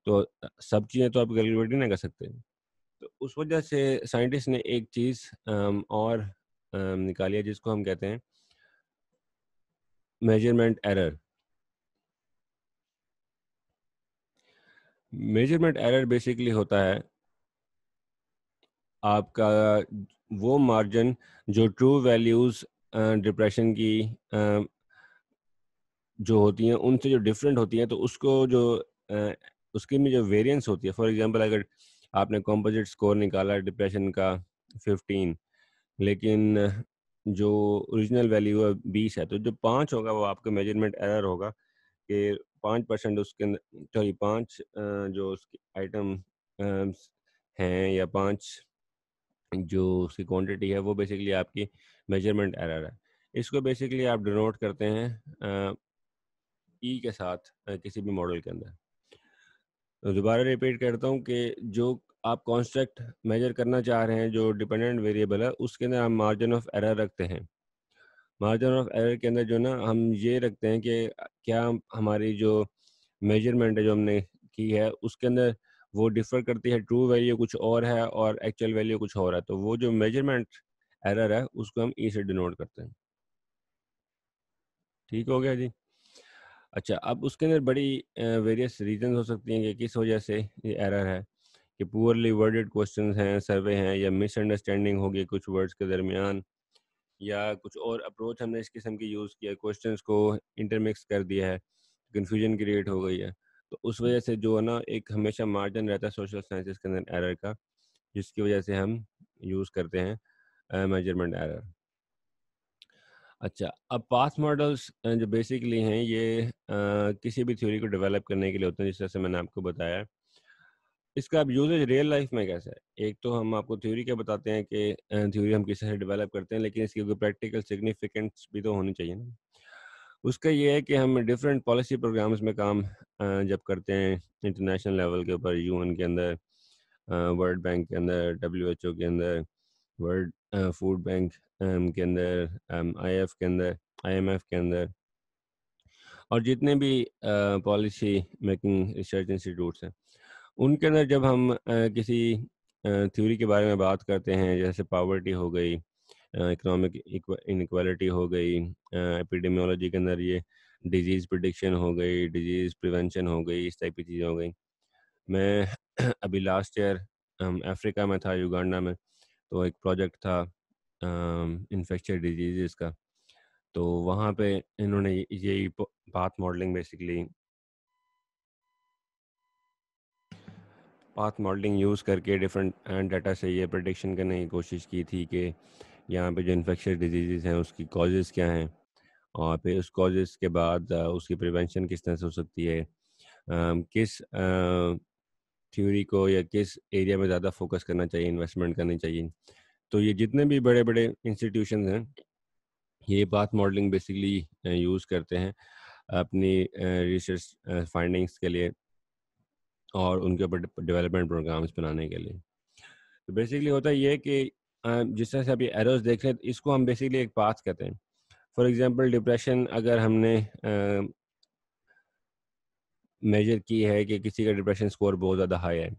तो सब चीज़ें तो आप कैलकुलेट ही ना कर सकते तो उस वजह से साइंटिस्ट ने एक चीज़ और निकाली है जिसको हम कहते हैं measurement error measurement error basically होता है आपका वो मार्जिन जो ट्रू वैल्यूज डिप्रेशन की जो होती हैं उनसे जो डिफरेंट होती हैं तो उसको जो उसके उसकी में जो वेरिएंस होती है फॉर एग्जांपल अगर आपने कॉम्पोजिट स्कोर निकाला डिप्रेशन का 15 लेकिन जो ओरिजिनल वैल्यू है बीस है तो जो पाँच होगा वो आपका मेजरमेंट एरर होगा कि पाँच परसेंट उसके अंदर सॉरी पाँच जो उसके आइटम हैं या पाँच जो उसकी क्वांटिटी है वो बेसिकली आपकी मेजरमेंट एरर है इसको बेसिकली आप डिनोट करते हैं ई e के साथ किसी भी मॉडल के अंदर तो दोबारा रिपीट करता हूँ कि जो आप कॉन्स्ट्रक्ट मेजर करना चाह रहे हैं जो डिपेंडेंट वेरिएबल है उसके अंदर हम मार्जिन ऑफ एरर रखते हैं मार्जिन ऑफ एरर के अंदर जो ना हम ये रखते हैं कि क्या हमारी जो मेजरमेंट है जो हमने की है उसके अंदर वो डिफर करती है ट्रू वैल्यू कुछ और है और एक्चुअल वैल्यू कुछ और है तो वो जो मेजरमेंट एरर है उसको हम ई e से डिनोट करते हैं ठीक हो गया जी अच्छा अब उसके अंदर बड़ी वेरियस रीजन हो सकती हैं कि किस वजह से ये एरर है कि पुअरली वर्डेड क्वेश्चन हैं सर्वे हैं या मिसअंडरस्टैंडिंग होगी कुछ वर्ड्स के दरमियान या कुछ और अप्रोच हमने इस किस्म की यूज़ किया क्वेश्चन को इंटरमिक्स कर दिया है कन्फ्यूजन क्रिएट हो गई है तो उस वजह से जो है ना एक हमेशा मार्जिन रहता है सोशल साइंसेस के अंदर एरर का जिसकी वजह से हम यूज़ करते हैं मेजरमेंट एरर अच्छा अब पास मॉडल्स जो बेसिकली हैं ये uh, किसी भी थ्योरी को डेवलप करने के लिए होते हैं जिस तरह से मैंने आपको बताया इसका अब यूजेज रियल लाइफ में कैसा है एक तो हम आपको थ्योरी क्या बताते हैं कि थ्योरी हम किस तरह से डेवलप करते हैं लेकिन इसकी कोई प्रैक्टिकल सिग्निफिकेंस भी तो होनी चाहिए ना उसका ये है कि हम डिफरेंट पॉलिसी प्रोग्राम्स में काम जब करते हैं इंटरनेशनल लेवल के ऊपर यूएन के अंदर वर्ल्ड बैंक के अंदर डब्ल्यू एच ओ के अंदर वर्ल्ड फूड बैंक के अंदर आई एफ के अंदर आई एम एफ के अंदर और जितने भी पॉलिसी मेकिंग रिसर्च इंस्टीट्यूट्स हैं उनके अंदर जब हम किसी थ्योरी के बारे में बात करते हैं जैसे पावर्टी हो गई इकोनॉमिक इनक्वालिटी हो गई एपिडेमियोलॉजी के अंदर ये डिजीज़ प्रडिक्शन हो गई डिजीज़ प्रिवेंशन हो गई इस टाइप की चीज़ें हो गई मैं (clears throat) अभी लास्ट ईयर अफ्रीका में था युगांडा में तो एक प्रोजेक्ट था इन्फेक्शन डिजीज़ का तो वहाँ पे इन्होंने यही path modelling basically path modelling use करके डिफरेंट डाटा से ये प्रडिक्शन करने की कोशिश की थी कि यहाँ पे जो इन्फेक्शन डिजीज़ हैं उसकी कॉजेज़ क्या हैं और फिर उस कॉजेज़ के बाद उसकी प्रिवेंशन किस तरह से हो सकती है किस थ्योरी को या किस एरिया में ज़्यादा फोकस करना चाहिए इन्वेस्टमेंट करनी चाहिए तो ये जितने भी बड़े बड़े इंस्टीट्यूशन हैं ये बात मॉडलिंग बेसिकली यूज़ करते हैं अपनी रिसर्च फाइंडिंग्स के लिए और उनके ऊपर डेवलपमेंट प्रोग्राम्स बनाने के लिए तो बेसिकली होता ये है कि जिस तरह से ये एरोज देख रहे हैं इसको हम बेसिकली एक पाथ कहते हैं फॉर एग्जांपल डिप्रेशन अगर हमने मेजर की है कि किसी का डिप्रेशन स्कोर बहुत ज़्यादा हाई है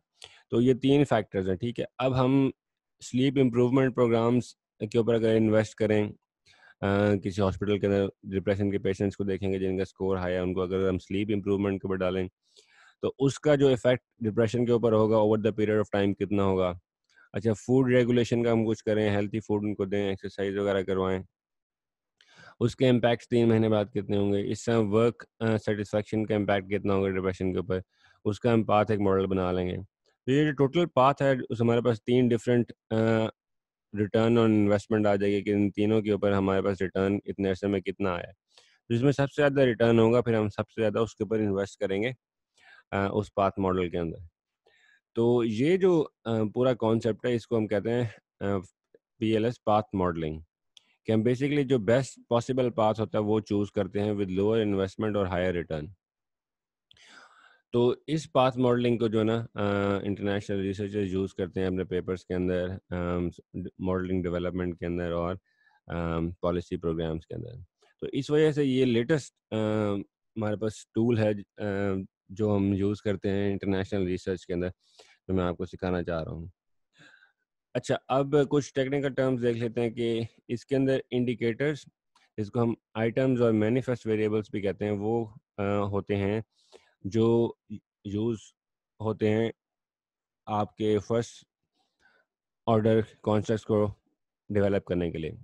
तो ये तीन फैक्टर्स हैं ठीक है अब हम स्लीप इम्प्रूवमेंट प्रोग्राम्स के ऊपर अगर इन्वेस्ट करें आ, किसी हॉस्पिटल के अंदर डिप्रेशन के पेशेंट्स को देखेंगे जिनका स्कोर हाई है उनको अगर हम स्लीप इम्प्रूवमेंट के ऊपर डालें तो उसका जो इफेक्ट डिप्रेशन के ऊपर होगा over the period of time कितना होगा अच्छा फूड रेगुलेशन का हम कुछ करें हेल्थी फूड उनको दें एक्सरसाइज वगैरह करवाएं उसके इम्पैक्ट तीन महीने बाद कितने होंगे इस समय वर्क सेटिस्फेक्शन का इम्पैक्ट कितना होगा डिप्रेशन के ऊपर उसका हम पाथ एक मॉडल बना लेंगे तो ये जो टोटल पाथ है उस हमारे पास तीन डिफरेंट रिटर्न ऑन इन्वेस्टमेंट आ जाएगी कि इन तीनों के ऊपर हमारे पास रिटर्न इतने अर्से में कितना आया जिसमें तो सबसे ज़्यादा रिटर्न होगा फिर हम सबसे ज़्यादा उसके ऊपर इन्वेस्ट करेंगे आ, उस पाथ मॉडल के अंदर तो ये जो पूरा कॉन्सेप्ट है इसको हम कहते हैं P L S path modelling कि हम बेसिकली जो बेस्ट पॉसिबल पाथ होता है वो चूज़ करते हैं विद लोअर इन्वेस्टमेंट और हायर रिटर्न तो इस पाथ मॉडलिंग को जो है ना इंटरनेशनल रिसर्चर्स यूज़ करते हैं अपने पेपर्स के अंदर मॉडलिंग डेवलपमेंट के अंदर और पॉलिसी प्रोग्राम्स के अंदर तो इस वजह से ये लेटेस्ट हमारे पास टूल है जो हम यूज़ करते हैं इंटरनेशनल रिसर्च के अंदर जो तो मैं आपको सिखाना चाह रहा हूँ अच्छा अब कुछ टेक्निकल टर्म्स देख लेते हैं कि इसके अंदर इंडिकेटर्स जिसको हम आइटम्स और मैनिफेस्ट वेरिएबल्स भी कहते हैं वो आ, होते हैं जो यूज़ होते हैं आपके फर्स्ट ऑर्डर कॉन्सेप्ट को डेवलप करने के लिए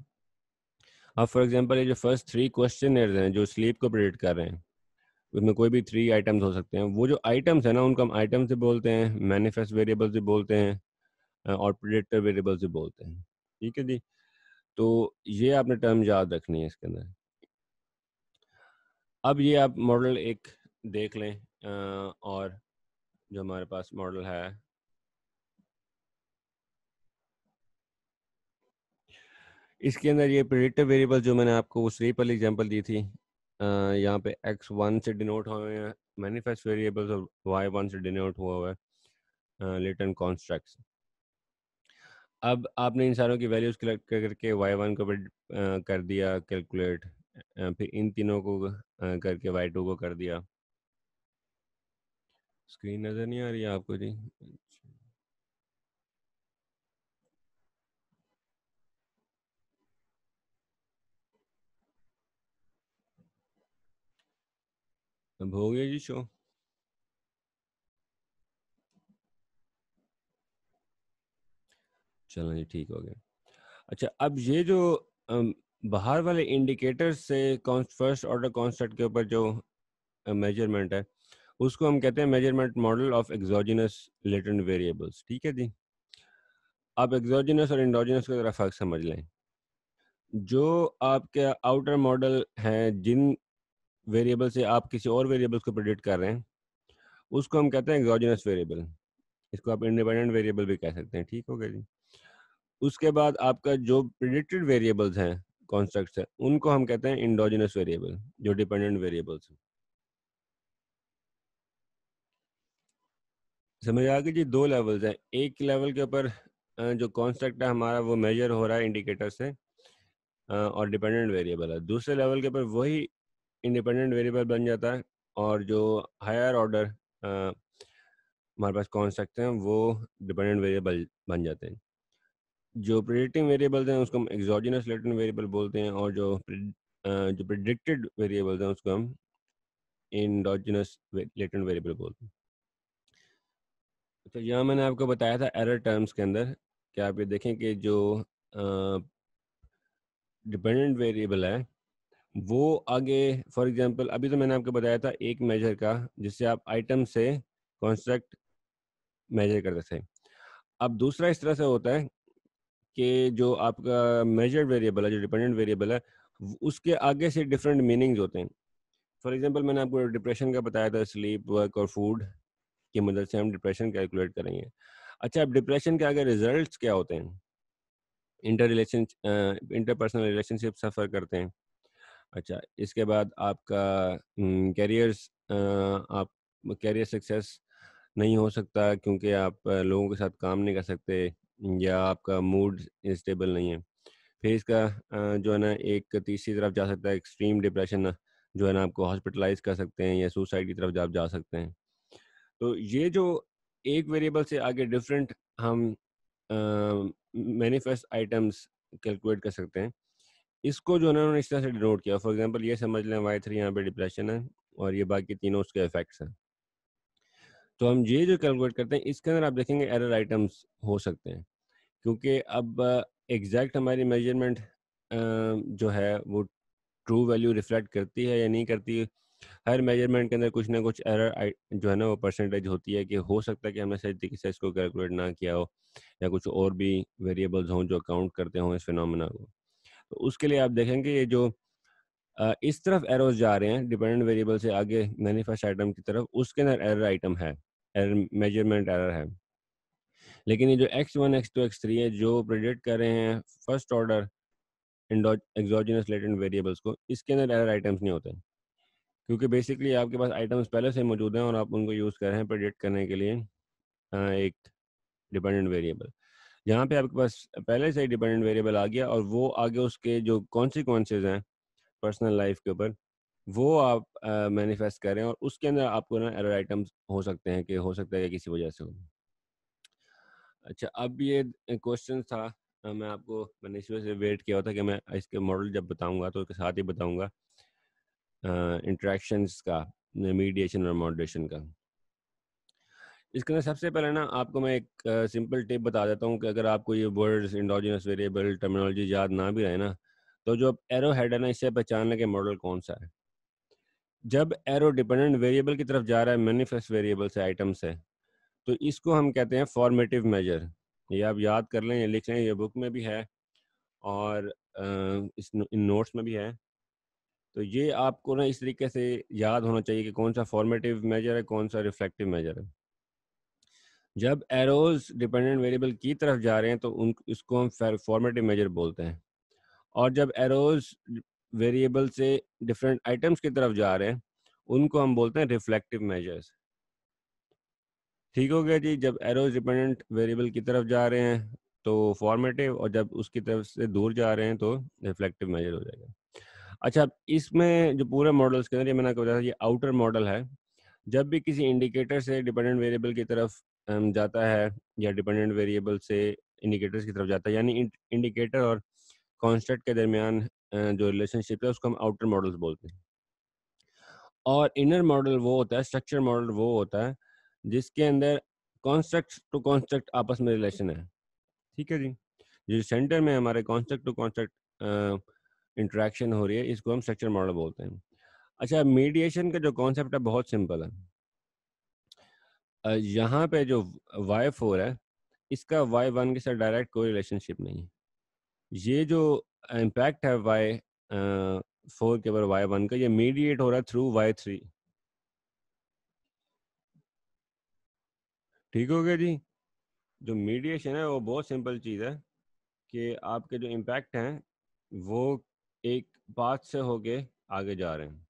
अब फॉर एग्जांपल ये जो फर्स्ट थ्री क्वेश्चन हैं जो स्लीप को प्रेडिक्ट कर रहे हैं उसमें कोई भी थ्री आइटम्स हो सकते हैं वो जो आइटम्स है ना उनको हम आइटम्स भी बोलते हैं मैनिफेस्ट वेरिएबल्स भी बोलते हैं और प्रिडिक्टर वेरिएबल्स भी बोलते हैं ठीक है जी तो ये आपने टर्म याद रखनी है इसके अंदर अब ये आप मॉडल एक देख लें और जो हमारे पास मॉडल है इसके अंदर ये प्रिडिक्टिव वेरिएबल जो मैंने आपको वो स्लीप एग्जांपल दी थी यहाँ पे x1 से डिनोट हुए हैं मैनिफेस्ट वेरिएबल्स और y1 से डिनोट हुआ हुआ है रिटर्न कॉन्स्ट्रक्ट अब आपने इन सारों की वैल्यूज कलेक्ट करके y1 वन को कर दिया कैलकुलेट फिर इन तीनों को करके y2 को कर दिया स्क्रीन नज़र नहीं आ रही है आपको जी सब हो गया जी शो चलो जी ठीक हो गया अच्छा अब ये जो बाहर वाले इंडिकेटर्स से फर्स्ट ऑर्डर कॉन्स्टेंट के ऊपर जो मेजरमेंट है उसको हम कहते हैं measurement model of exogenous latent variables ठीक है जी आप एक्सोजिनस और इंडोजिनस का ज़रा फ़र्क समझ लें जो आपके आउटर मॉडल हैं जिन वेरिएबल से आप किसी और वेरिएबल को प्रोडिक्ट कर रहे हैं उसको हम कहते हैं एग्जॉजनस वेरिएबल इसको आप इंडिपेंडेंट वेरिएबल भी कह सकते हैं ठीक हो गया जी उसके बाद आपका जो प्रिडिक्टेड वेरिएबल्स हैं कॉन्स्ट्रक्ट है उनको हम कहते हैं इंडोजिनस वेरिएबल जो डिपेंडेंट वेरिएबल्स हैं समझ आ गई जी दो लेवल्स हैं एक लेवल के ऊपर जो कॉन्स्ट्रक्ट है हमारा वो मेजर हो रहा है इंडिकेटर से और डिपेंडेंट वेरिएबल है दूसरे लेवल के ऊपर वही इंडिपेंडेंट वेरिएबल बन जाता है और जो हायर ऑर्डर हमारे पास कॉन्स्ट्रक्ट हैं वो डिपेंडेंट वेरिएबल बन जाते हैं जो प्रिडिक्टिंग वेरिएबल्स हैं उसको हम एक्सोजिनस लेटेंट वेरिएबल बोलते हैं और जो जो प्रिडिक्टेड वेरिएबल्स हैं उसको हम इंडोजिनस लेटेंट वेरिएबल बोलते हैं तो यहाँ मैंने आपको बताया था एरर टर्म्स के अंदर कि आप ये देखें कि जो डिपेंडेंट वेरिएबल है वो आगे फॉर एग्जांपल अभी तो मैंने आपको बताया था एक मेजर का जिससे आप आइटम से कॉन्स्ट्रक्ट मेजर करते थे अब दूसरा इस तरह से होता है कि जो आपका मेजर वेरिएबल है जो डिपेंडेंट वेरिएबल है उसके आगे से डिफरेंट मीनिंग्स होते हैं फॉर एग्जांपल मैंने आपको डिप्रेशन का बताया था स्लीप वर्क और फूड की मदद से हम डिप्रेशन कैलकुलेट करेंगे अच्छा अब डिप्रेशन के आगे रिजल्ट क्या होते हैं inter relation interpersonal relationship suffer करते हैं अच्छा इसके बाद आपका कैरियर्स आप कैरियर सक्सेस नहीं हो सकता क्योंकि आप लोगों के साथ काम नहीं कर सकते या आपका मूड इंस्टेबल नहीं है फिर इसका जो है ना एक तीसरी तरफ जा सकता है एक्सट्रीम डिप्रेशन जो है ना आपको हॉस्पिटलाइज कर सकते हैं या सुसाइड की तरफ आप जा सकते हैं तो ये जो एक वेरिएबल से आगे डिफरेंट हम मैनिफेस्ट आइटम्स कैलकुलेट कर सकते हैं इसको जो है उन्होंने इस तरह से डिनोट किया फॉर एग्जांपल ये समझ लें वाई थ्री यहाँ पे डिप्रेशन है और ये बाकी तीनों उसके इफेक्ट्स हैं तो हम ये जो कैलकुलेट करते हैं इसके अंदर आप देखेंगे एरर आइटम्स हो सकते हैं क्योंकि अब एग्जैक्ट हमारी मेजरमेंट जो है वो ट्रू वैल्यू रिफ्लेक्ट करती है या नहीं करती हर मेजरमेंट के अंदर कुछ ना कुछ एरर जो है ना वो परसेंटेज होती है कि हो सकता है कि हमने सही तरीके से इसको कैलकुलेट ना किया हो या कुछ और भी वेरिएबल्स हों जो अकाउंट करते हों इस फिनमिना को तो उसके लिए आप देखेंगे ये जो इस तरफ एरोज जा रहे हैं डिपेंडेंट वेरिएबल से आगे मैनिफेस्ट आइटम की तरफ उसके अंदर एरर आइटम है एरर मेजरमेंट एरर है लेकिन ये जो x1, x2, x3 है जो प्रोजेक्ट कर रहे हैं first order exogenous latent variables को इसके अंदर एरर आइटम्स नहीं होते क्योंकि बेसिकली आपके पास आइटम्स पहले से मौजूद हैं और आप उनको यूज़ कर रहे हैं प्रोजेक्ट करने के लिए एक डिपेंडेंट वेरिएबल जहाँ पे आपके पास पहले से ही डिपेंडेंट वेरिएबल आ गया और वो आगे उसके जो कॉन्सिक्वेंसेज हैं पर्सनल लाइफ के ऊपर वो आप मैनिफेस्ट uh, करें और उसके अंदर आपको ना एरर आइटम्स हो सकते हैं कि हो सकता है कि किसी वजह से हो अच्छा अब ये क्वेश्चन था मैं आपको मैंने इस वजह से वेट किया था कि मैं इसके मॉडल जब बताऊंगा तो उसके साथ ही बताऊंगा इंट्रैक्शंस का मीडिएशन और मॉडरेशन का इसके अंदर सबसे पहले ना आपको मैं एक सिंपल टिप बता देता हूँ कि अगर आपको ये वर्ड्स इंडोजिनस वेरिएबल टर्मिनोलॉजी याद ना भी रहे ना तो जो एरो हेड है ना इससे पहचानने के मॉडल कौन सा है जब एरो डिपेंडेंट वेरिएबल की तरफ जा रहा है मैनिफेस्ट वेरिएबल से आइटम से तो इसको हम कहते हैं फॉर्मेटिव मेजर ये आप याद कर लें ये लिख लें ये बुक में भी है और इस इन नोट्स में भी है तो ये आपको ना इस तरीके से याद होना चाहिए कि कौन सा फॉर्मेटिव मेजर है कौन सा रिफ्लेक्टिव मेजर है जब एरोज डिपेंडेंट वेरिएबल की तरफ जा रहे हैं तो उन इसको हम फॉर्मेटिव मेजर बोलते हैं और जब एरोज वेरिएबल से डिफरेंट आइटम्स की तरफ जा रहे हैं उनको हम बोलते हैं रिफ्लेक्टिव मेजर्स ठीक हो गया जी जब एरोज डिपेंडेंट वेरिएबल की तरफ जा रहे हैं तो फॉर्मेटिव और जब उसकी तरफ से दूर जा रहे हैं तो रिफ्लेक्टिव मेजर हो जाएगा अच्छा इसमें जो पूरे मॉडल्स के अंदर ये मैंने बताया ये आउटर मॉडल है जब भी किसी इंडिकेटर से डिपेंडेंट वेरिएबल की तरफ जाता है या डिपेंडेंट वेरिएबल से इंडिकेटर्स की तरफ जाता है यानी इंडिकेटर और कॉन्स्टेंट के दरमियान जो रिलेशनशिप है उसको हम आउटर मॉडल्स बोलते हैं और इनर मॉडल वो होता है स्ट्रक्चर मॉडल वो होता है जिसके अंदर कॉन्स्ट्रक्ट टू कॉन्स्ट्रक्ट आपस में रिलेशन है ठीक है जी जो सेंटर में हमारे कॉन्स्ट्रक्ट टू कॉन्स्ट्रक्ट इंट्रैक्शन हो रही है इसको हम स्ट्रक्चर मॉडल बोलते हैं अच्छा मीडिएशन का जो कॉन्सेप्ट है बहुत सिंपल है यहाँ पे जो वाई फोर है इसका वाई वन के साथ डायरेक्ट कोई रिलेशनशिप नहीं है ये जो इम्पैक्ट है वाई फोर के ऊपर वाई वन का ये मीडिएट हो रहा है थ्रू वाई थ्री ठीक हो गया जी जो मीडिएशन है वो बहुत सिंपल चीज़ है कि आपके जो इम्पैक्ट हैं वो एक बात से होके आगे जा रहे हैं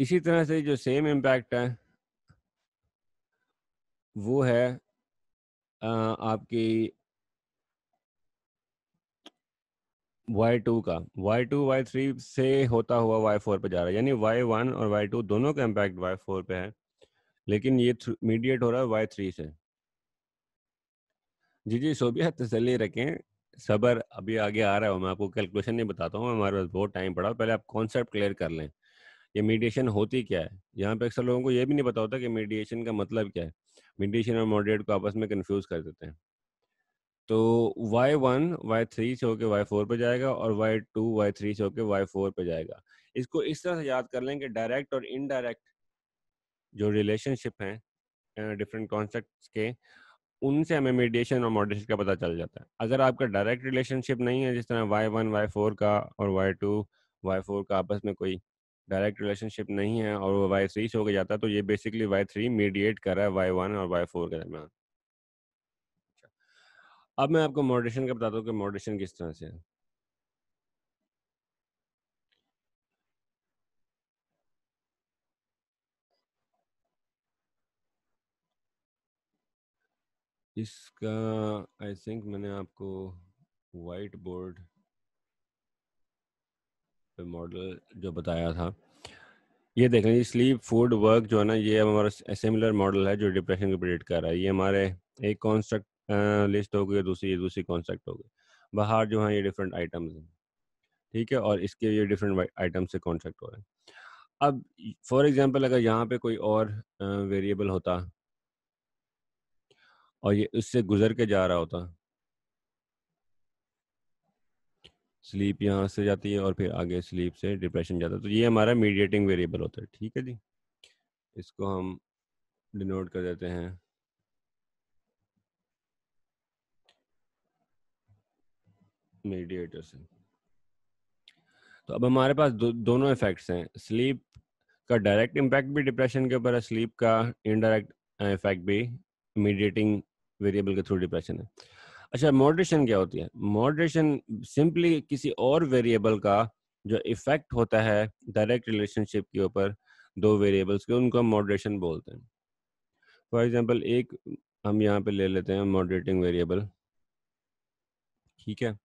इसी तरह से जो सेम इम्पैक्ट है वो है आ, आपकी वाई टू का वाई टू वाई थ्री से होता हुआ वाई फोर पर जा रहा है यानी वाई वन और वाई टू दोनों का इम्पैक्ट वाई फोर पे है लेकिन ये मीडिएट हो रहा है वाई थ्री से जी जी सोबिया तसली रखें सबर अभी आगे आ रहा है मैं आपको कैलकुलेशन नहीं बताता हूँ हमारे पास बहुत टाइम पड़ा पहले आप कॉन्सेप्ट क्लियर कर लें ये मीडिएशन होती क्या है यहाँ पे अक्सर लोगों को ये भी नहीं पता होता कि मीडिएशन का मतलब क्या है मीडिएशन और मॉडरेट को आपस में कन्फ्यूज़ कर देते हैं तो वाई वन वाई थ्री से होकर वाई फोर पर जाएगा और वाई टू वाई थ्री से होकर वाई फोर पर जाएगा इसको इस तरह से याद कर लें कि डायरेक्ट और इनडायरेक्ट जो रिलेशनशिप हैं डिफरेंट कॉन्सेप्ट के उनसे हमें मीडिएशन और मॉडरेशन का पता चल जाता है अगर आपका डायरेक्ट रिलेशनशिप नहीं है जिस तरह वाई वन वाई फोर का और वाई टू वाई फोर का आपस में कोई डायरेक्ट रिलेशनशिप नहीं है और वो वाई थ्री शो के जाता है तो ये बेसिकली वाई थ्री मीडिएट कर रहा है वाई वन और वाई फोर के दरमियान अच्छा, अब मैं आपको मॉडरेशन का बताता हूँ कि मॉडरेशन किस तरह से है इसका आई थिंक मैंने आपको वाइट बोर्ड मॉडल जो बताया था ये देख लें स्लीप फूड वर्क जो है ना ये हमारा सिमिलर मॉडल है जो डिप्रेशन को प्रेडिक्ट कर रहा है ये हमारे एक कॉन्स्ट्रक्ट लिस्ट हो गई दूसरी दूसरी कॉन्स्ट्रक्ट हो गई बाहर जो है ये डिफरेंट आइटम्स हैं ठीक है और इसके ये डिफरेंट आइटम से कॉन्स्ट्रक्ट हो रहे हैं अब फॉर एग्जांपल अगर यहाँ पे कोई और वेरिएबल होता और ये उससे गुजर के जा रहा होता स्लीप यहाँ से जाती है और फिर आगे स्लीप से डिप्रेशन जाता है तो ये हमारा मीडिएटिंग वेरिएबल होता है ठीक है जी इसको हम डिनोट कर देते हैं मीडिएटर से तो अब हमारे पास दो, दोनों इफेक्ट्स हैं स्लीप का डायरेक्ट इम्पैक्ट भी डिप्रेशन के ऊपर है स्लीप का इनडायरेक्ट इफेक्ट uh, भी मीडिएटिंग वेरिएबल के थ्रू डिप्रेशन है अच्छा मॉडरेशन क्या होती है मॉडरेशन सिंपली किसी और वेरिएबल का जो इफेक्ट होता है डायरेक्ट रिलेशनशिप के ऊपर दो वेरिएबल्स के उनको हम मॉडरेशन बोलते हैं फॉर एग्जांपल एक हम यहाँ पे ले लेते हैं मॉडरेटिंग वेरिएबल ठीक है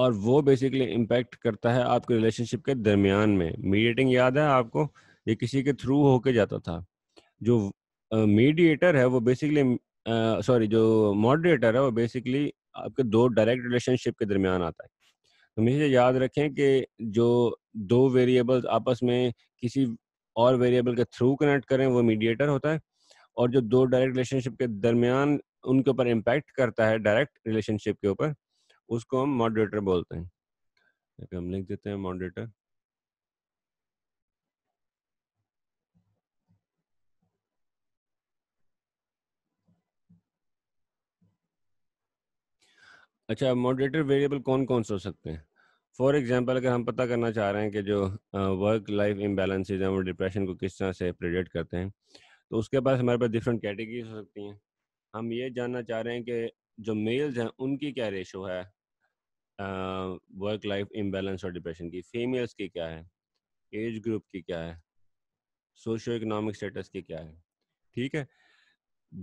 और वो बेसिकली इम्पेक्ट करता है आपके रिलेशनशिप के दरमियान में मीडिएटिंग याद है आपको ये किसी के थ्रू होके जाता था जो मीडिएटर uh, है वो बेसिकली सॉरी जो मॉडरेटर है वो बेसिकली आपके दो डायरेक्ट रिलेशनशिप के दरमियान आता है हमेशा तो याद रखें कि जो दो वेरिएबल्स आपस में किसी और वेरिएबल के थ्रू कनेक्ट करें वो मीडिएटर होता है और जो दो डायरेक्ट रिलेशनशिप के दरमियान उनके ऊपर इम्पेक्ट करता है डायरेक्ट रिलेशनशिप के ऊपर उसको हम मॉडरेटर बोलते हैं हम लिख देते हैं मॉडरेटर अच्छा मॉडरेटर वेरिएबल कौन कौन से हो सकते हैं फॉर एग्जाम्पल अगर हम पता करना चाह रहे हैं कि जो वर्क लाइफ इम्बेलेंसेज हैं वो डिप्रेशन को किस तरह से प्रिडिक्ट करते हैं तो उसके पास हमारे पास डिफरेंट कैटेगरीज हो सकती हैं हम ये जानना चाह रहे हैं कि जो मेल्स हैं उनकी क्या रेशो है वर्क लाइफ इम्बेलेंस और डिप्रेशन की फीमेल्स की क्या है एज ग्रुप की क्या है सोशो इकोनॉमिक स्टेटस की क्या है ठीक है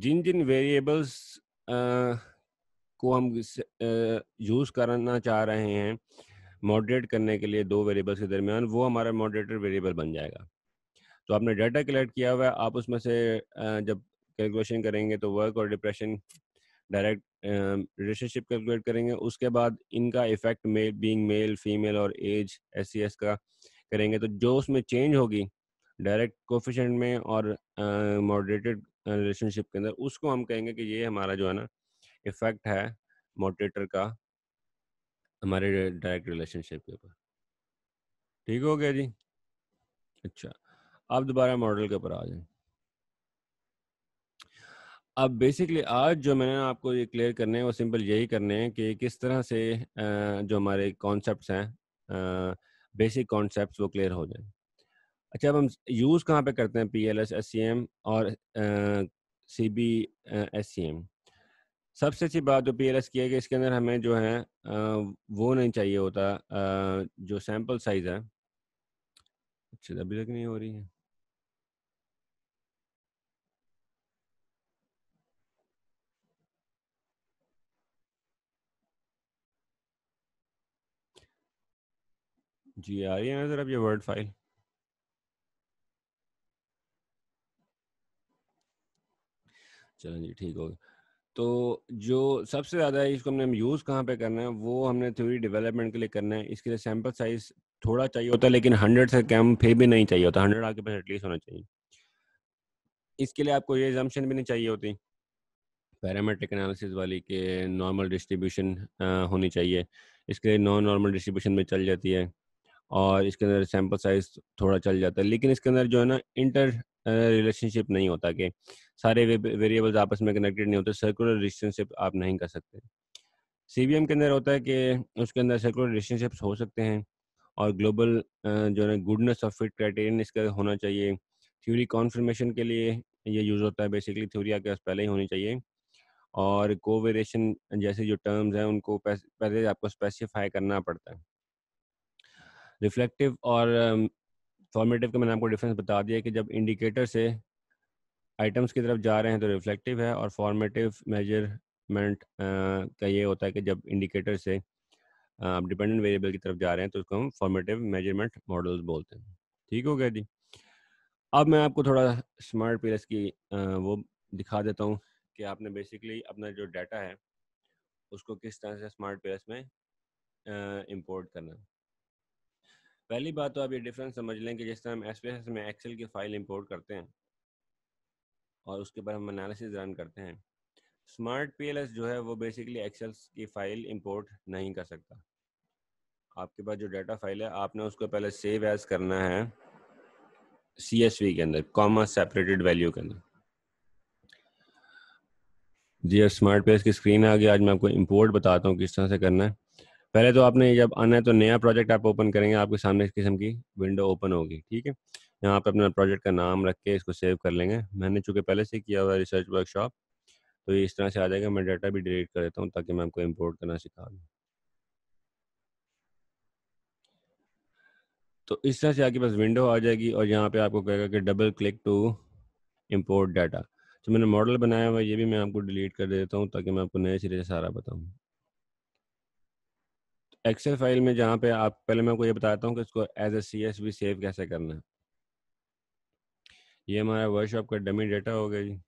जिन जिन वेरिएबल्स को हम यूज़ करना चाह रहे हैं मॉडरेट करने के लिए दो वेरिएबल्स के दरमियान वो हमारा मॉडरेटर वेरिएबल बन जाएगा तो आपने डाटा कलेक्ट किया हुआ है आप उसमें से जब कैलकुलेशन करेंगे तो वर्क और डिप्रेशन डायरेक्ट रिलेशनशिप कैलकुलेट करेंगे उसके बाद इनका effect male being male female और एज एस का करेंगे तो जो उसमें चेंज होगी डायरेक्ट कोफिशेंट में और मॉडरेटेड रिलेशनशिप के अंदर उसको हम कहेंगे कि ये हमारा जो है ना इफेक्ट है मोटेटर का हमारे डायरेक्ट रिलेशनशिप के ऊपर ठीक हो गया जी अच्छा आप दोबारा मॉडल के ऊपर आ जाए अब बेसिकली आज जो मैंने आपको ये क्लियर करने हैं वो सिंपल यही करने हैं कि किस तरह से जो हमारे कॉन्सेप्ट्स हैं बेसिक कॉन्सेप्ट्स वो क्लियर हो जाए अच्छा अब हम यूज़ कहाँ पे करते हैं P L S S C M और C B S C M सबसे अच्छी बात जो पी की है कि इसके अंदर हमें जो है वो नहीं चाहिए होता जो सैम्पल साइज है अच्छा अभी तक नहीं हो रही है जी आ रही है नज़र अब ये वर्ड फाइल चलो जी ठीक हो गया तो जो सबसे ज़्यादा इसको हमने यूज़ कहाँ पे करना है वो हमने थ्योरी डेवलपमेंट के लिए करना है इसके लिए सैम्पल साइज थोड़ा चाहिए होता है लेकिन हंड्रेड से कम फिर भी नहीं चाहिए होता हंड्रेड आपके पास एटलीस्ट होना चाहिए इसके लिए आपको ये एग्जामेशन भी नहीं चाहिए होती पैरामेट्रिक एनालिसिस वाली के नॉर्मल डिस्ट्रीब्यूशन होनी चाहिए इसके लिए नॉन नॉर्मल डिस्ट्रीब्यूशन में चल जाती है और इसके अंदर सैम्पल साइज थोड़ा चल जाता है लेकिन इसके अंदर जो है ना इंटर रिलेशनशिप नहीं होता कि सारे वेरिएबल्स आपस में कनेक्टेड नहीं होते सर्कुलर रिलेशनशिप आप नहीं कर सकते सी के अंदर होता है कि उसके अंदर सर्कुलर रिलेशनशिप्स हो सकते हैं और ग्लोबल जो है गुडनेस ऑफ फिट क्राइटेरियन इसका होना चाहिए थ्योरी कॉन्फर्मेशन के लिए ये यूज़ होता है बेसिकली थ्योरी आपके पास पहले ही होनी चाहिए और कोवेरिएशन जैसे जो टर्म्स हैं उनको पहले आपको स्पेसिफाई करना पड़ता है रिफ्लेक्टिव और फॉर्मेटिव um, का मैंने आपको डिफरेंस बता दिया कि जब इंडिकेटर से आइटम्स की तरफ जा रहे हैं तो रिफ्लेक्टिव है और फॉर्मेटिव मेजरमेंट uh, का ये होता है कि जब इंडिकेटर से uh, आप डिपेंडेंट वेरिएबल की तरफ जा रहे हैं तो उसको हम फॉर्मेटिव मेजरमेंट मॉडल्स बोलते हैं ठीक हो गया जी अब मैं आपको थोड़ा स्मार्ट पीरस की uh, वो दिखा देता हूँ कि आपने बेसिकली अपना जो डाटा है उसको किस तरह से स्मार्ट पीरस में इम्पोर्ट करना है पहली बात तो आप ये डिफरेंस समझ लें कि जिस तरह हम एस में एक्सेल की फाइल इंपोर्ट करते हैं और उसके ऊपर हम एनालिसिस रन करते हैं स्मार्ट पीएलएस जो है वो बेसिकली एक्सेल की फ़ाइल इंपोर्ट नहीं कर सकता आपके पास जो डाटा फाइल है आपने उसको पहले सेव एज करना है सी एस वी के अंदर कॉमा सेपरेटेड वैल्यू के अंदर जी अब स्मार्ट एस की स्क्रीन आ गई आज मैं आपको इम्पोर्ट बताता हूँ किस तरह से करना है पहले तो आपने जब आना है तो नया प्रोजेक्ट आप ओपन करेंगे आपके सामने इस किस्म की विंडो ओपन होगी ठीक है यहाँ पे अपना प्रोजेक्ट का नाम रख के इसको सेव कर लेंगे मैंने चूँकि पहले से किया हुआ रिसर्च वर्कशॉप तो ये इस तरह से आ जाएगा मैं डाटा भी डिलीट कर देता हूँ ताकि मैं आपको इम्पोर्ट करना सिखा दूँ तो इस तरह से आपके पास विंडो आ जाएगी और यहाँ पे आपको कहेगा कि double click to import data तो मैंने मॉडल बनाया हुआ ये भी मैं आपको डिलीट कर देता हूँ ताकि मैं आपको नए सिरे से सारा बताऊँ एक्सेल फाइल में जहाँ पे आप पहले मैं आपको ये बताता हूँ कि इसको as a C S V save कैसे करना है ये हमारा वर्कशॉप का डमी डेटा हो गया जी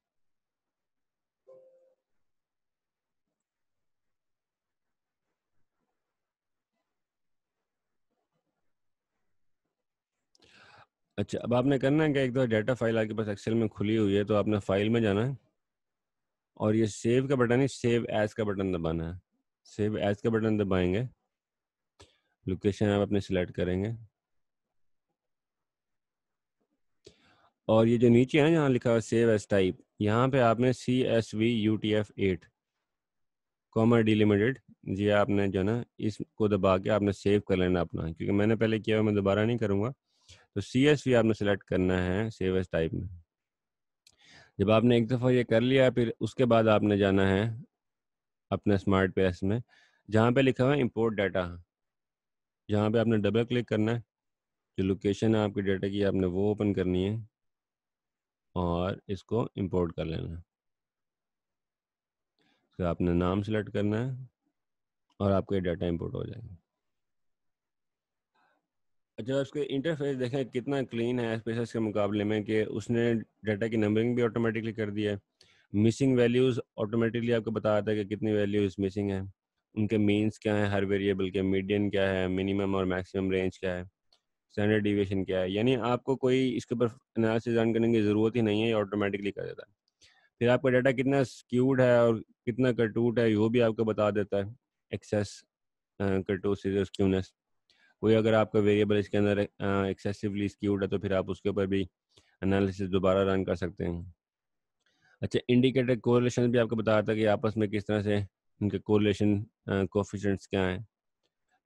अच्छा अब आपने करना है कि एक दो डेटा फाइल आपके पास एक्सेल में खुली हुई है तो आपने फाइल में जाना है और ये सेव का बटन ही सेव एज का बटन दबाना है सेव एज का बटन दबाएंगे लोकेशन आप अपने सिलेक्ट करेंगे और ये जो नीचे है यहाँ लिखा हुआ सेव एस टाइप यहाँ पे आपने C S V U T F eight comma delimited ये आपने जो ना इसको दबा के आपने सेव कर लेना अपना क्योंकि मैंने पहले किया हुआ मैं दोबारा नहीं करूँगा तो सी एस वी आपने सेलेक्ट करना है सेव एस टाइप में जब आपने एक दफ़ा ये कर लिया फिर उसके बाद आपने जाना है अपने स्मार्ट पेस में जहाँ पे लिखा हुआ है इम्पोर्ट डाटा यहाँ पे आपने डबल क्लिक करना है जो लोकेशन है आपके डाटा की आपने वो ओपन करनी है और इसको इंपोर्ट कर लेना है तो आपने नाम सेलेक्ट करना है और आपका डाटा इंपोर्ट हो जाएगा अच्छा उसके इंटरफेस देखें कितना क्लीन है एस के मुकाबले में कि उसने डाटा की नंबरिंग भी ऑटोमेटिकली कर दी है मिसिंग वैल्यूज़ ऑटोमेटिकली आपको बता रहा था कि कितनी वैल्यूज़ मिसिंग है उनके मीन्स क्या है हर वेरिएबल के मीडियन क्या है मिनिमम और मैक्सिमम रेंज क्या है स्टैंडर्ड डिविएशन क्या है यानी आपको कोई इसके ऊपर एनालिसिस रन करने की ज़रूरत ही नहीं है ये ऑटोमेटिकली कर देता है फिर आपका डाटा कितना स्क्यूड है और कितना कटूट है वो भी आपको बता देता है एक्सेस कटूट स्क्यूनेस कोई अगर आपका वेरिएबल इसके अंदर एक्सेसिवली स्क्यूड है तो फिर आप उसके ऊपर भी एनालिसिस दोबारा रन कर सकते हैं अच्छा इंडिकेटर कोरिलेशन भी आपको बताया था कि आपस में किस तरह से उनके कोरिलेशन कोफिशेंट्स क्या हैं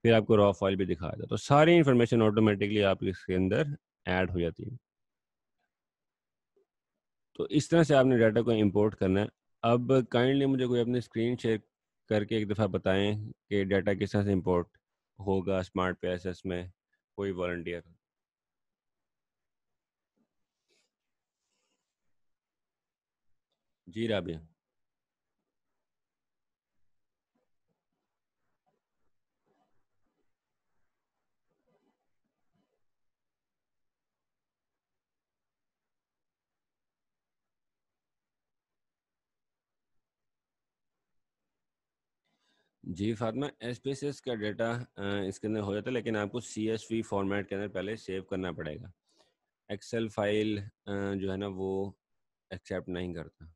फिर आपको रॉ फाइल भी दिखाया जाता तो सारी इंफॉर्मेशन ऑटोमेटिकली आपके इसके अंदर ऐड हो जाती है तो इस तरह से आपने डाटा को इंपोर्ट करना है अब काइंडली मुझे कोई अपनी स्क्रीन शेयर करके एक दफ़ा बताएं कि डाटा किस तरह से इम्पोर्ट होगा स्मार्ट पे में कोई वॉल्टियर जी राबिया जी फातमा एस का डाटा इसके अंदर हो जाता है लेकिन आपको सी एस वी फॉर्मेट के अंदर पहले सेव करना पड़ेगा एक्सेल फाइल जो है ना वो एक्सेप्ट नहीं करता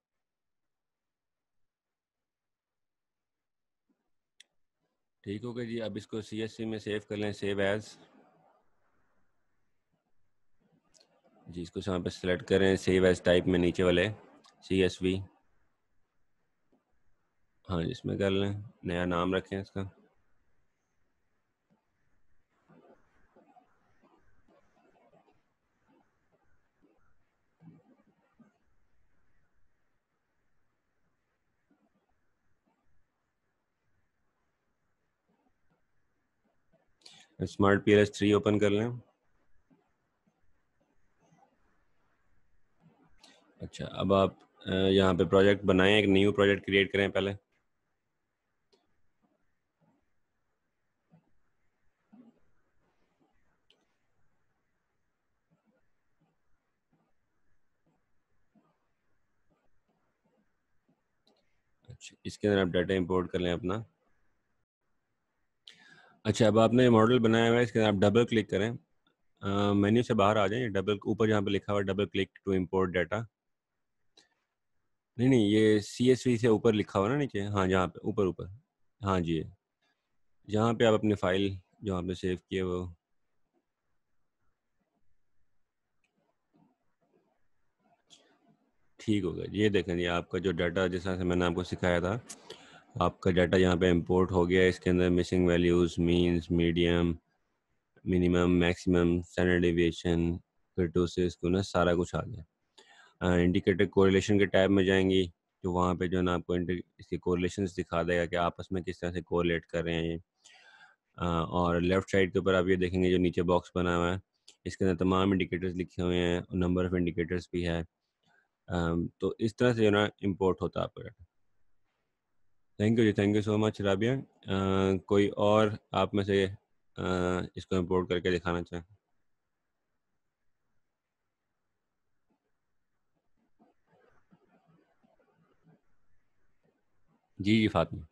ठीक गया जी अब इसको सी एस सी में सेव कर लें सेव एज जी इसको यहाँ पे सेलेक्ट करें सेव एज टाइप में नीचे वाले सी एस वी हाँ इसमें कर लें नया नाम रखें इसका smart P S three open कर लें अच्छा अब आप यहाँ पे प्रोजेक्ट बनाएं एक न्यू प्रोजेक्ट क्रिएट करें पहले कुछ इसके अंदर आप डाटा इंपोर्ट कर लें अपना अच्छा अब आपने मॉडल बनाया हुआ है इसके अंदर आप डबल क्लिक करें मेन्यू से बाहर आ जाए डबल ऊपर जहाँ पे लिखा हुआ double click to import data नहीं नहीं ये सी एस वी से ऊपर लिखा हुआ ना नीचे हाँ जहाँ पे ऊपर ऊपर हाँ जी जहाँ पे आप अपनी फाइल जो आपने सेव किए वो ठीक हो गया ये देखें ये आपका जो डाटा जैसा से मैंने आपको सिखाया था आपका डाटा यहाँ पे इंपोर्ट हो गया इसके अंदर missing values means medium minimum maximum standard deviation फिर टू से इसको ना सारा कुछ आ गया इंडिकेटर कोरिलेशन के टाइप में जाएंगी तो वहाँ पे जो है ना आपको इसके कोरिलेशन दिखा देगा कि आपस में किस तरह से कोरिलेट कर रहे हैं ये और लेफ्ट साइड के ऊपर आप ये देखेंगे जो नीचे बॉक्स बना हुआ है इसके अंदर तमाम इंडिकेटर्स लिखे हुए हैं नंबर ऑफ़ इंडिकेटर्स भी है Um, तो इस तरह से जो ना इम्पोर्ट होता है पर्यटन थैंक यू जी thank you so much Rabia कोई और आप में से इसको इम्पोर्ट करके दिखाना चाहें जी जी फातिमा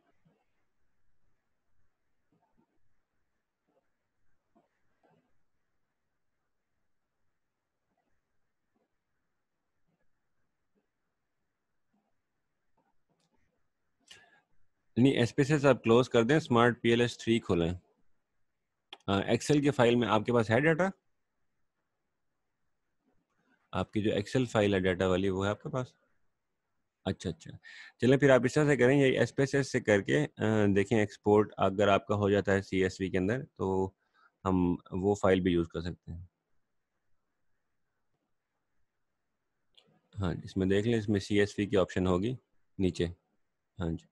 यानी एसपीसीस आप क्लोज कर दें स्मार्ट पीएलएस थ्री खोलें एक्सेल के फाइल में आपके पास है डाटा आपकी जो एक्सेल फाइल है डाटा वाली वो है आपके पास अच्छा अच्छा चले फिर आप इस तरह से करें ये एस से करके देखें एक्सपोर्ट अगर आपका हो जाता है सी के अंदर तो हम वो फाइल भी यूज़ कर सकते हैं हाँ इसमें देख लें इसमें सी की ऑप्शन होगी नीचे हाँ जी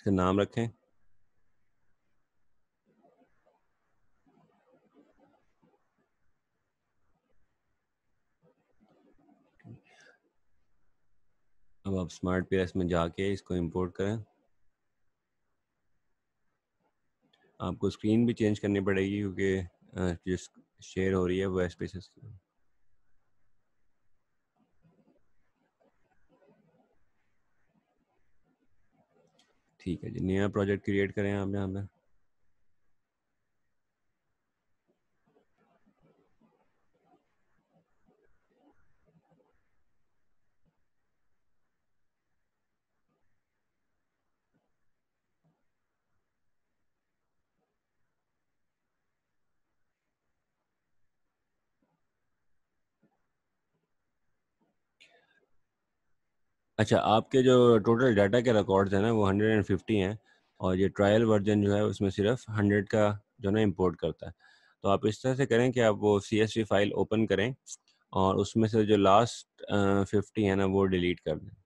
इसका नाम रखें अब आप स्मार्ट पी में जाके इसको इंपोर्ट करें आपको स्क्रीन भी चेंज करनी पड़ेगी क्योंकि जो शेयर हो रही है वो स्पेसिस की ठीक है जी नया प्रोजेक्ट क्रिएट करें आपने हमें अच्छा आपके जो टोटल डाटा के रिकॉर्ड्स हैं ना वो 150 हैं और ये ट्रायल वर्जन जो है उसमें सिर्फ 100 का जो ना इंपोर्ट करता है तो आप इस तरह से करें कि आप वो सी फाइल ओपन करें और उसमें से जो लास्ट फिफ्टी है ना वो डिलीट कर दें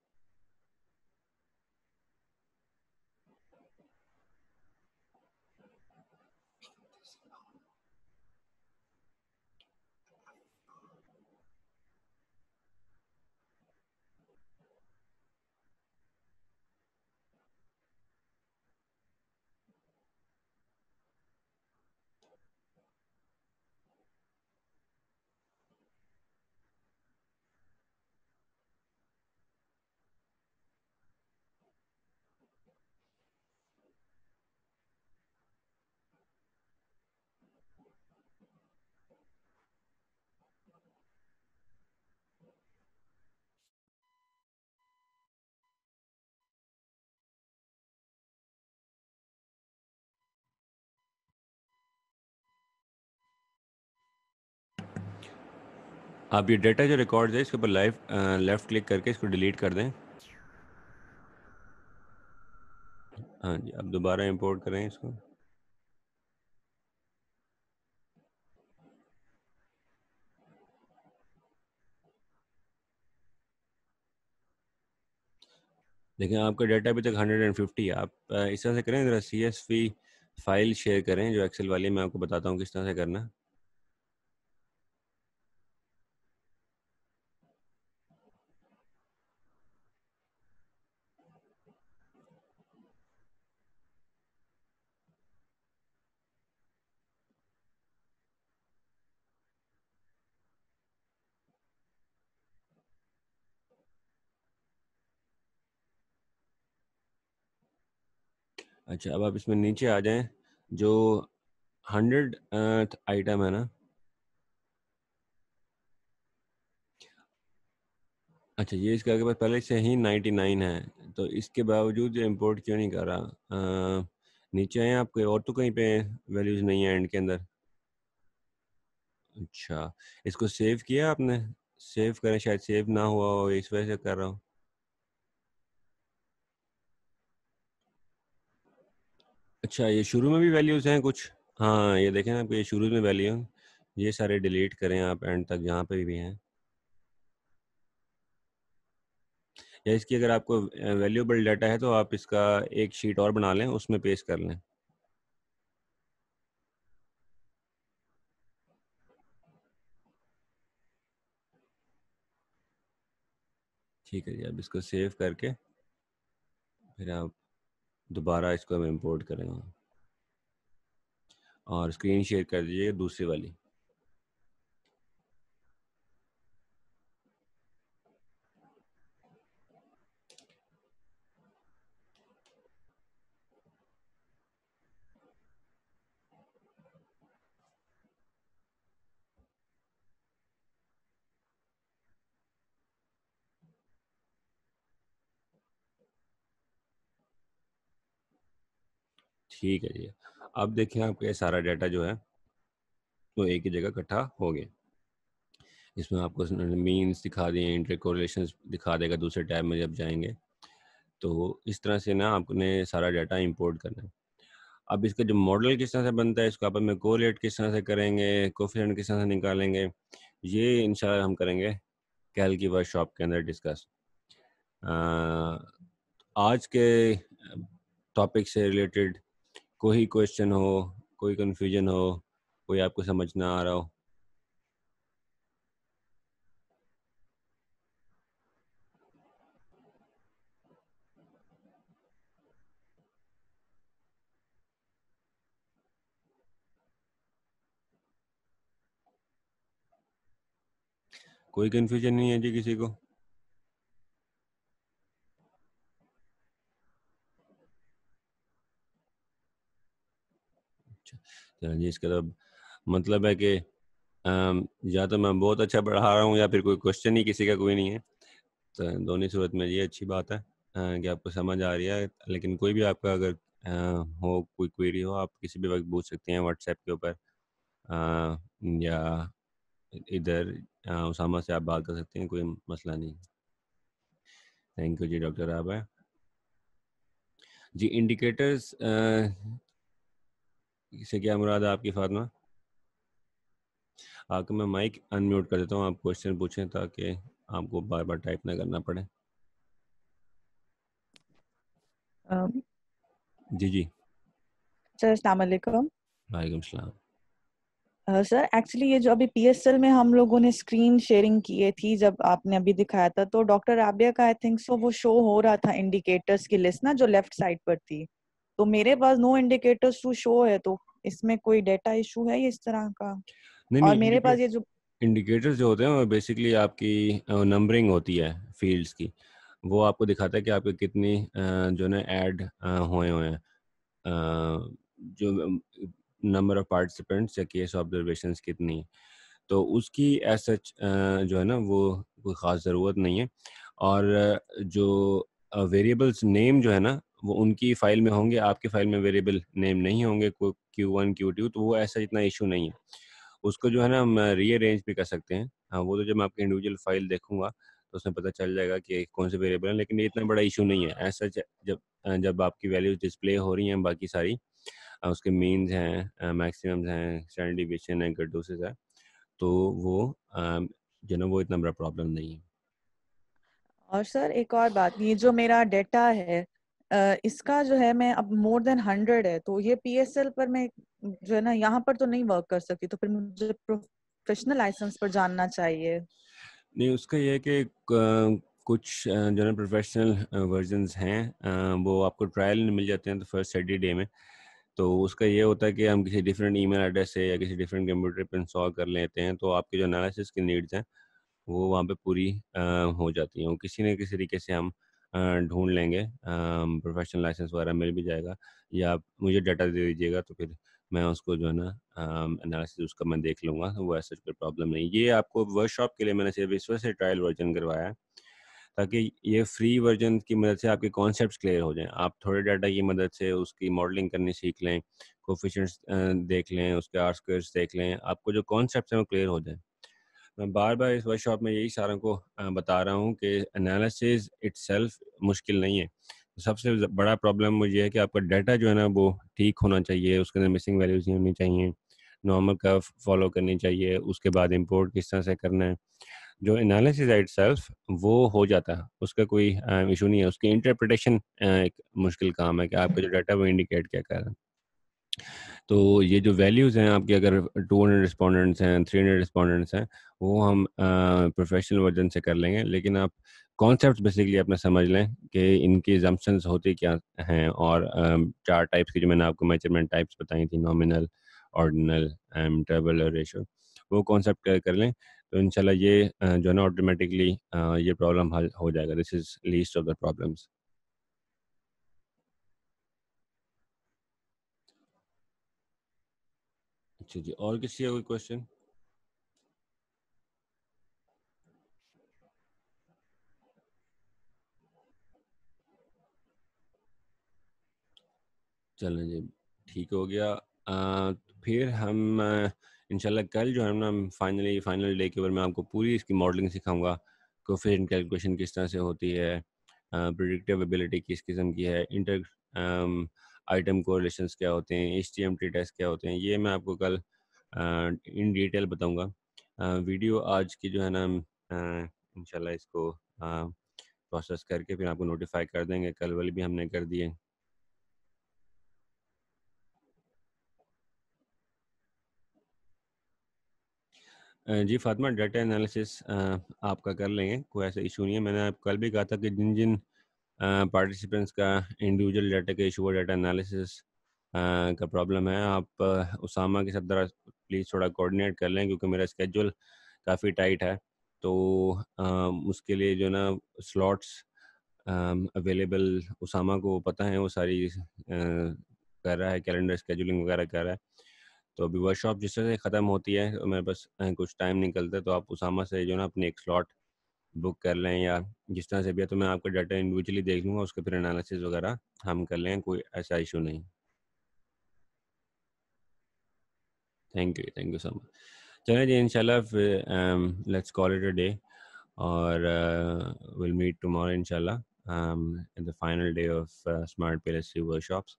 आप ये डेटा जो रिकॉर्ड है इसके ऊपर लाइफ लेफ्ट क्लिक करके इसको डिलीट कर दें हाँ जी आप दोबारा इंपोर्ट करें इसको देखिए आपका डाटा अभी तक 150 आप इस तरह से करें ज़रा सी फाइल शेयर करें जो एक्सेल वाली मैं आपको बताता हूँ किस तरह से करना अच्छा अब आप इसमें नीचे आ जाएं जो हंड्रेड आइटम है ना अच्छा ये इसके आगे पास पहले से ही नाइन्टी नाइन है तो इसके बावजूद ये इम्पोर्ट क्यों नहीं कर रहा आ, नीचे आए आपके और तो कहीं पे वैल्यूज नहीं है एंड के अंदर अच्छा इसको सेव किया आपने सेव करें शायद सेव ना हुआ हो इस वजह से कर रहा हूँ अच्छा ये शुरू में भी वैल्यूज हैं कुछ हाँ ये देखें आप ये शुरू में वैल्यू ये सारे डिलीट करें आप एंड तक जहाँ पे भी हैं या इसकी अगर आपको वैल्यूबल डाटा है तो आप इसका एक शीट और बना लें उसमें पेश कर लें ठीक है जी आप इसको सेव करके फिर आप दोबारा इसको हम इम्पोर्ट करेंगे और स्क्रीन शेयर कर दीजिएगा दूसरी वाली ठीक है जी अब देखिए आपका सारा डाटा जो है वो एक ही जगह इकट्ठा हो गया इसमें आपको मीन्स दिखा दिए इंटर दिखा देगा दूसरे टैब में जब जाएंगे तो इस तरह से ना आपने सारा डाटा इंपोर्ट करना है अब इसका जो मॉडल किस तरह से बनता है इसको आप में कोरिलेट किस तरह से करेंगे कोफिशेंट किस तरह से निकालेंगे ये इन हम करेंगे कैल की वर्कशॉप के अंदर डिस्कस आज के टॉपिक से रिलेटेड कोई क्वेश्चन हो कोई कंफ्यूजन हो कोई आपको समझ ना आ रहा हो कोई कंफ्यूजन नहीं है जी किसी को अच्छा जी इसका मतलब है कि या तो मैं बहुत अच्छा पढ़ा रहा हूँ या फिर कोई क्वेश्चन ही किसी का कोई नहीं है तो दोनों सूरत में ये अच्छी बात है कि आपको समझ आ रही है लेकिन कोई भी आपका अगर हो कोई क्वेरी हो आप किसी भी वक्त पूछ सकते हैं व्हाट्सएप के ऊपर या इधर उसामा से आप बात कर सकते हैं कोई मसला नहीं थैंक यू जी डॉक्टर आप जी इंडिकेटर्स इसे क्या मुराद है आपकी फातमा आके मैं माइक अनम्यूट कर देता हूँ आप क्वेश्चन पूछें ताकि आपको बार बार टाइप ना करना पड़े um, जी जी सर अस्सलाम सलाम सर एक्चुअली ये जो अभी पीएसएल में हम लोगों ने स्क्रीन शेयरिंग किए थी जब आपने अभी दिखाया था तो डॉक्टर आबिया का आई थिंक सो वो शो हो रहा था इंडिकेटर्स की लिस्ट ना जो लेफ्ट साइड पर थी तो मेरे पास नो इंडिकेटर्स टू शो है तो इसमें कोई डेटा इशू है इस तरह का नहीं, और नहीं, मेरे पास ये जो इंडिकेटर्स जो होते हैं वो बेसिकली आपकी नंबरिंग होती है फील्ड्स की वो आपको दिखाता है कि आपके कितनी जो ना ऐड हुए हुए हैं जो नंबर ऑफ पार्टिसिपेंट्स या केस ऑब्जर्वेशन कितनी है तो उसकी एज सच जो है ना वो कोई ख़ास ज़रूरत नहीं है और जो वेरिएबल्स नेम जो है ना वो उनकी फाइल में होंगे आपकी फाइल में वेरिएबल नेम नहीं होंगे क्यू वन क्यू टू तो वो ऐसा इतना इशू नहीं है उसको जो है ना हम रीअरेंज uh, भी कर सकते हैं हाँ वो तो जब मैं आपकी इंडिविजुअल फाइल देखूंगा तो उसमें पता चल जाएगा कि कौन से वेरिएबल हैं लेकिन ये इतना बड़ा इशू नहीं है ऐसा जब uh, जब आपकी वैल्यूज डिस्प्ले हो रही हैं बाकी सारी uh, उसके मीन हैं मैक्सिमम्स हैं स्टैंडर्ड डिविशन है गडोसेस है तो वो um, जो ना वो इतना बड़ा प्रॉब्लम नहीं है और सर एक और बात ये जो मेरा डेटा है Uh, इसका जो है मैं अब मोर देन हंड्रेड है तो ये पीएसएल पर मैं जो है ना यहाँ पर तो नहीं वर्क कर सकती तो फिर मुझे प्रोफेशनल लाइसेंस पर जानना चाहिए नहीं उसका ये है कि कुछ जो है प्रोफेशनल वर्जन हैं वो आपको ट्रायल मिल जाते हैं तो फर्स्ट सैटरडे डे में तो उसका ये होता है कि हम किसी डिफरेंट ईमेल एड्रेस से या किसी डिफरेंट कंप्यूटर पर इंस्टॉल कर लेते हैं तो आपके जो एनालिसिस की नीड्स हैं वो वहाँ पे पूरी आ, हो जाती हैं किसी न किसी तरीके से हम ढूंढ लेंगे प्रोफेशनल लाइसेंस वगैरह मिल भी जाएगा या आप मुझे डाटा दे दीजिएगा तो फिर मैं उसको जो है ना एनालिसिस उसका मैं देख लूँगा वो ऐसा कोई प्रॉब्लम नहीं ये आपको वर्कशॉप के लिए मैंने सिर्फ इस वजह से ट्रायल वर्जन करवाया है ताकि ये फ्री वर्जन की मदद से आपके कॉन्सेप्ट क्लियर हो जाएं आप थोड़े डाटा की मदद से उसकी मॉडलिंग करनी सीख लें कोफिशेंट्स देख लें उसके आर्ट देख लें आपको जो कॉन्सेप्ट हैं वो क्लियर हो जाए मैं बार बार इस वर्कशॉप में यही सारों को बता रहा हूँ कि एनालिसिस इट मुश्किल नहीं है सबसे बड़ा प्रॉब्लम मुझे है कि आपका डाटा जो है ना वो ठीक होना चाहिए उसके अंदर मिसिंग वैल्यूज नहीं होनी चाहिए नॉर्मल का फॉलो करनी चाहिए उसके बाद इम्पोर्ट किस तरह से करना है जो एनालिसिस है इट वो हो जाता है उसका कोई इशू नहीं है उसकी इंटरप्रटेशन एक मुश्किल काम है कि आपका जो डाटा वो इंडिकेट क्या कर रहा है तो ये जो वैल्यूज़ हैं आपके अगर 200 रिस्पोंडेंट्स हैं 300 रिस्पोंडेंट्स हैं वो हम प्रोफेशनल वर्जन से कर लेंगे लेकिन आप कॉन्सेप्ट बेसिकली अपना समझ लें कि इनके जम्पन्स होते क्या हैं और चार टाइप्स की जो मैंने आपको मेजरमेंट टाइप्स बताई थी नॉमिनल ऑर्डिनल इंटरवल और रेशो वो कॉन्सेप्ट कर लें तो इनशाला ये जो है ना ऑटोमेटिकली ये प्रॉब्लम हल हो जाएगा this is least of the problems अच्छा जी और किसी कोई क्वेश्चन चलें जी ठीक हो गया आ, फिर हम इंशाल्लाह कल जो है ना फाइनली फाइनल डे के ऊपर मैं आपको पूरी इसकी मॉडलिंग सिखाऊंगा कोफिशेंट कैलकुलेशन किस तरह से होती है प्रोडिक्टिव एबिलिटी किस किस्म की है इंटर आइटम कोरिलेशन क्या होते हैं एच टेस्ट क्या होते हैं ये मैं आपको कल इन डिटेल बताऊँगा वीडियो आज की जो है ना इनशाला इसको प्रोसेस करके फिर आपको नोटिफाई कर देंगे कल वाले भी हमने कर दिए जी फातिमा डाटा एनालिसिस आपका कर लेंगे कोई ऐसा इशू नहीं है मैंने आप कल भी कहा था कि जिन जिन पार्टिसिपेंट्स का इंडिविजुअल डाटा के इशू डाटा एनालिसिस का प्रॉब्लम है आप उसामा के साथ ज़रा प्लीज़ थोड़ा कोऑर्डिनेट कर लें क्योंकि मेरा स्केजूल काफ़ी टाइट है तो उसके लिए जो ना स्लॉट्स अवेलेबल उसामा को पता है वो सारी कर रहा है कैलेंडर स्केजूलिंग वगैरह कर रहा है तो अभी वर्कशॉप जिस तरह से ख़त्म होती है तो मेरे पास कुछ टाइम निकलता है तो आप उसामा से जो ना अपने एक स्लॉट बुक कर लें या जिस तरह से भी है तो मैं आपका डाटा इंडिविजुअली देख लूँगा उसके फिर एनालिसिस वगैरह हम कर लें कोई ऐसा इशू नहीं thank you thank you so much चलें जी इंशाल्लाह let's call it a day और विल मीट टुमारो इंशाल्लाह um, in the final day of uh, Smart PLC workshops,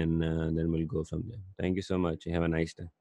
and uh, then we'll go from there. Thank you so much. Have a nice day.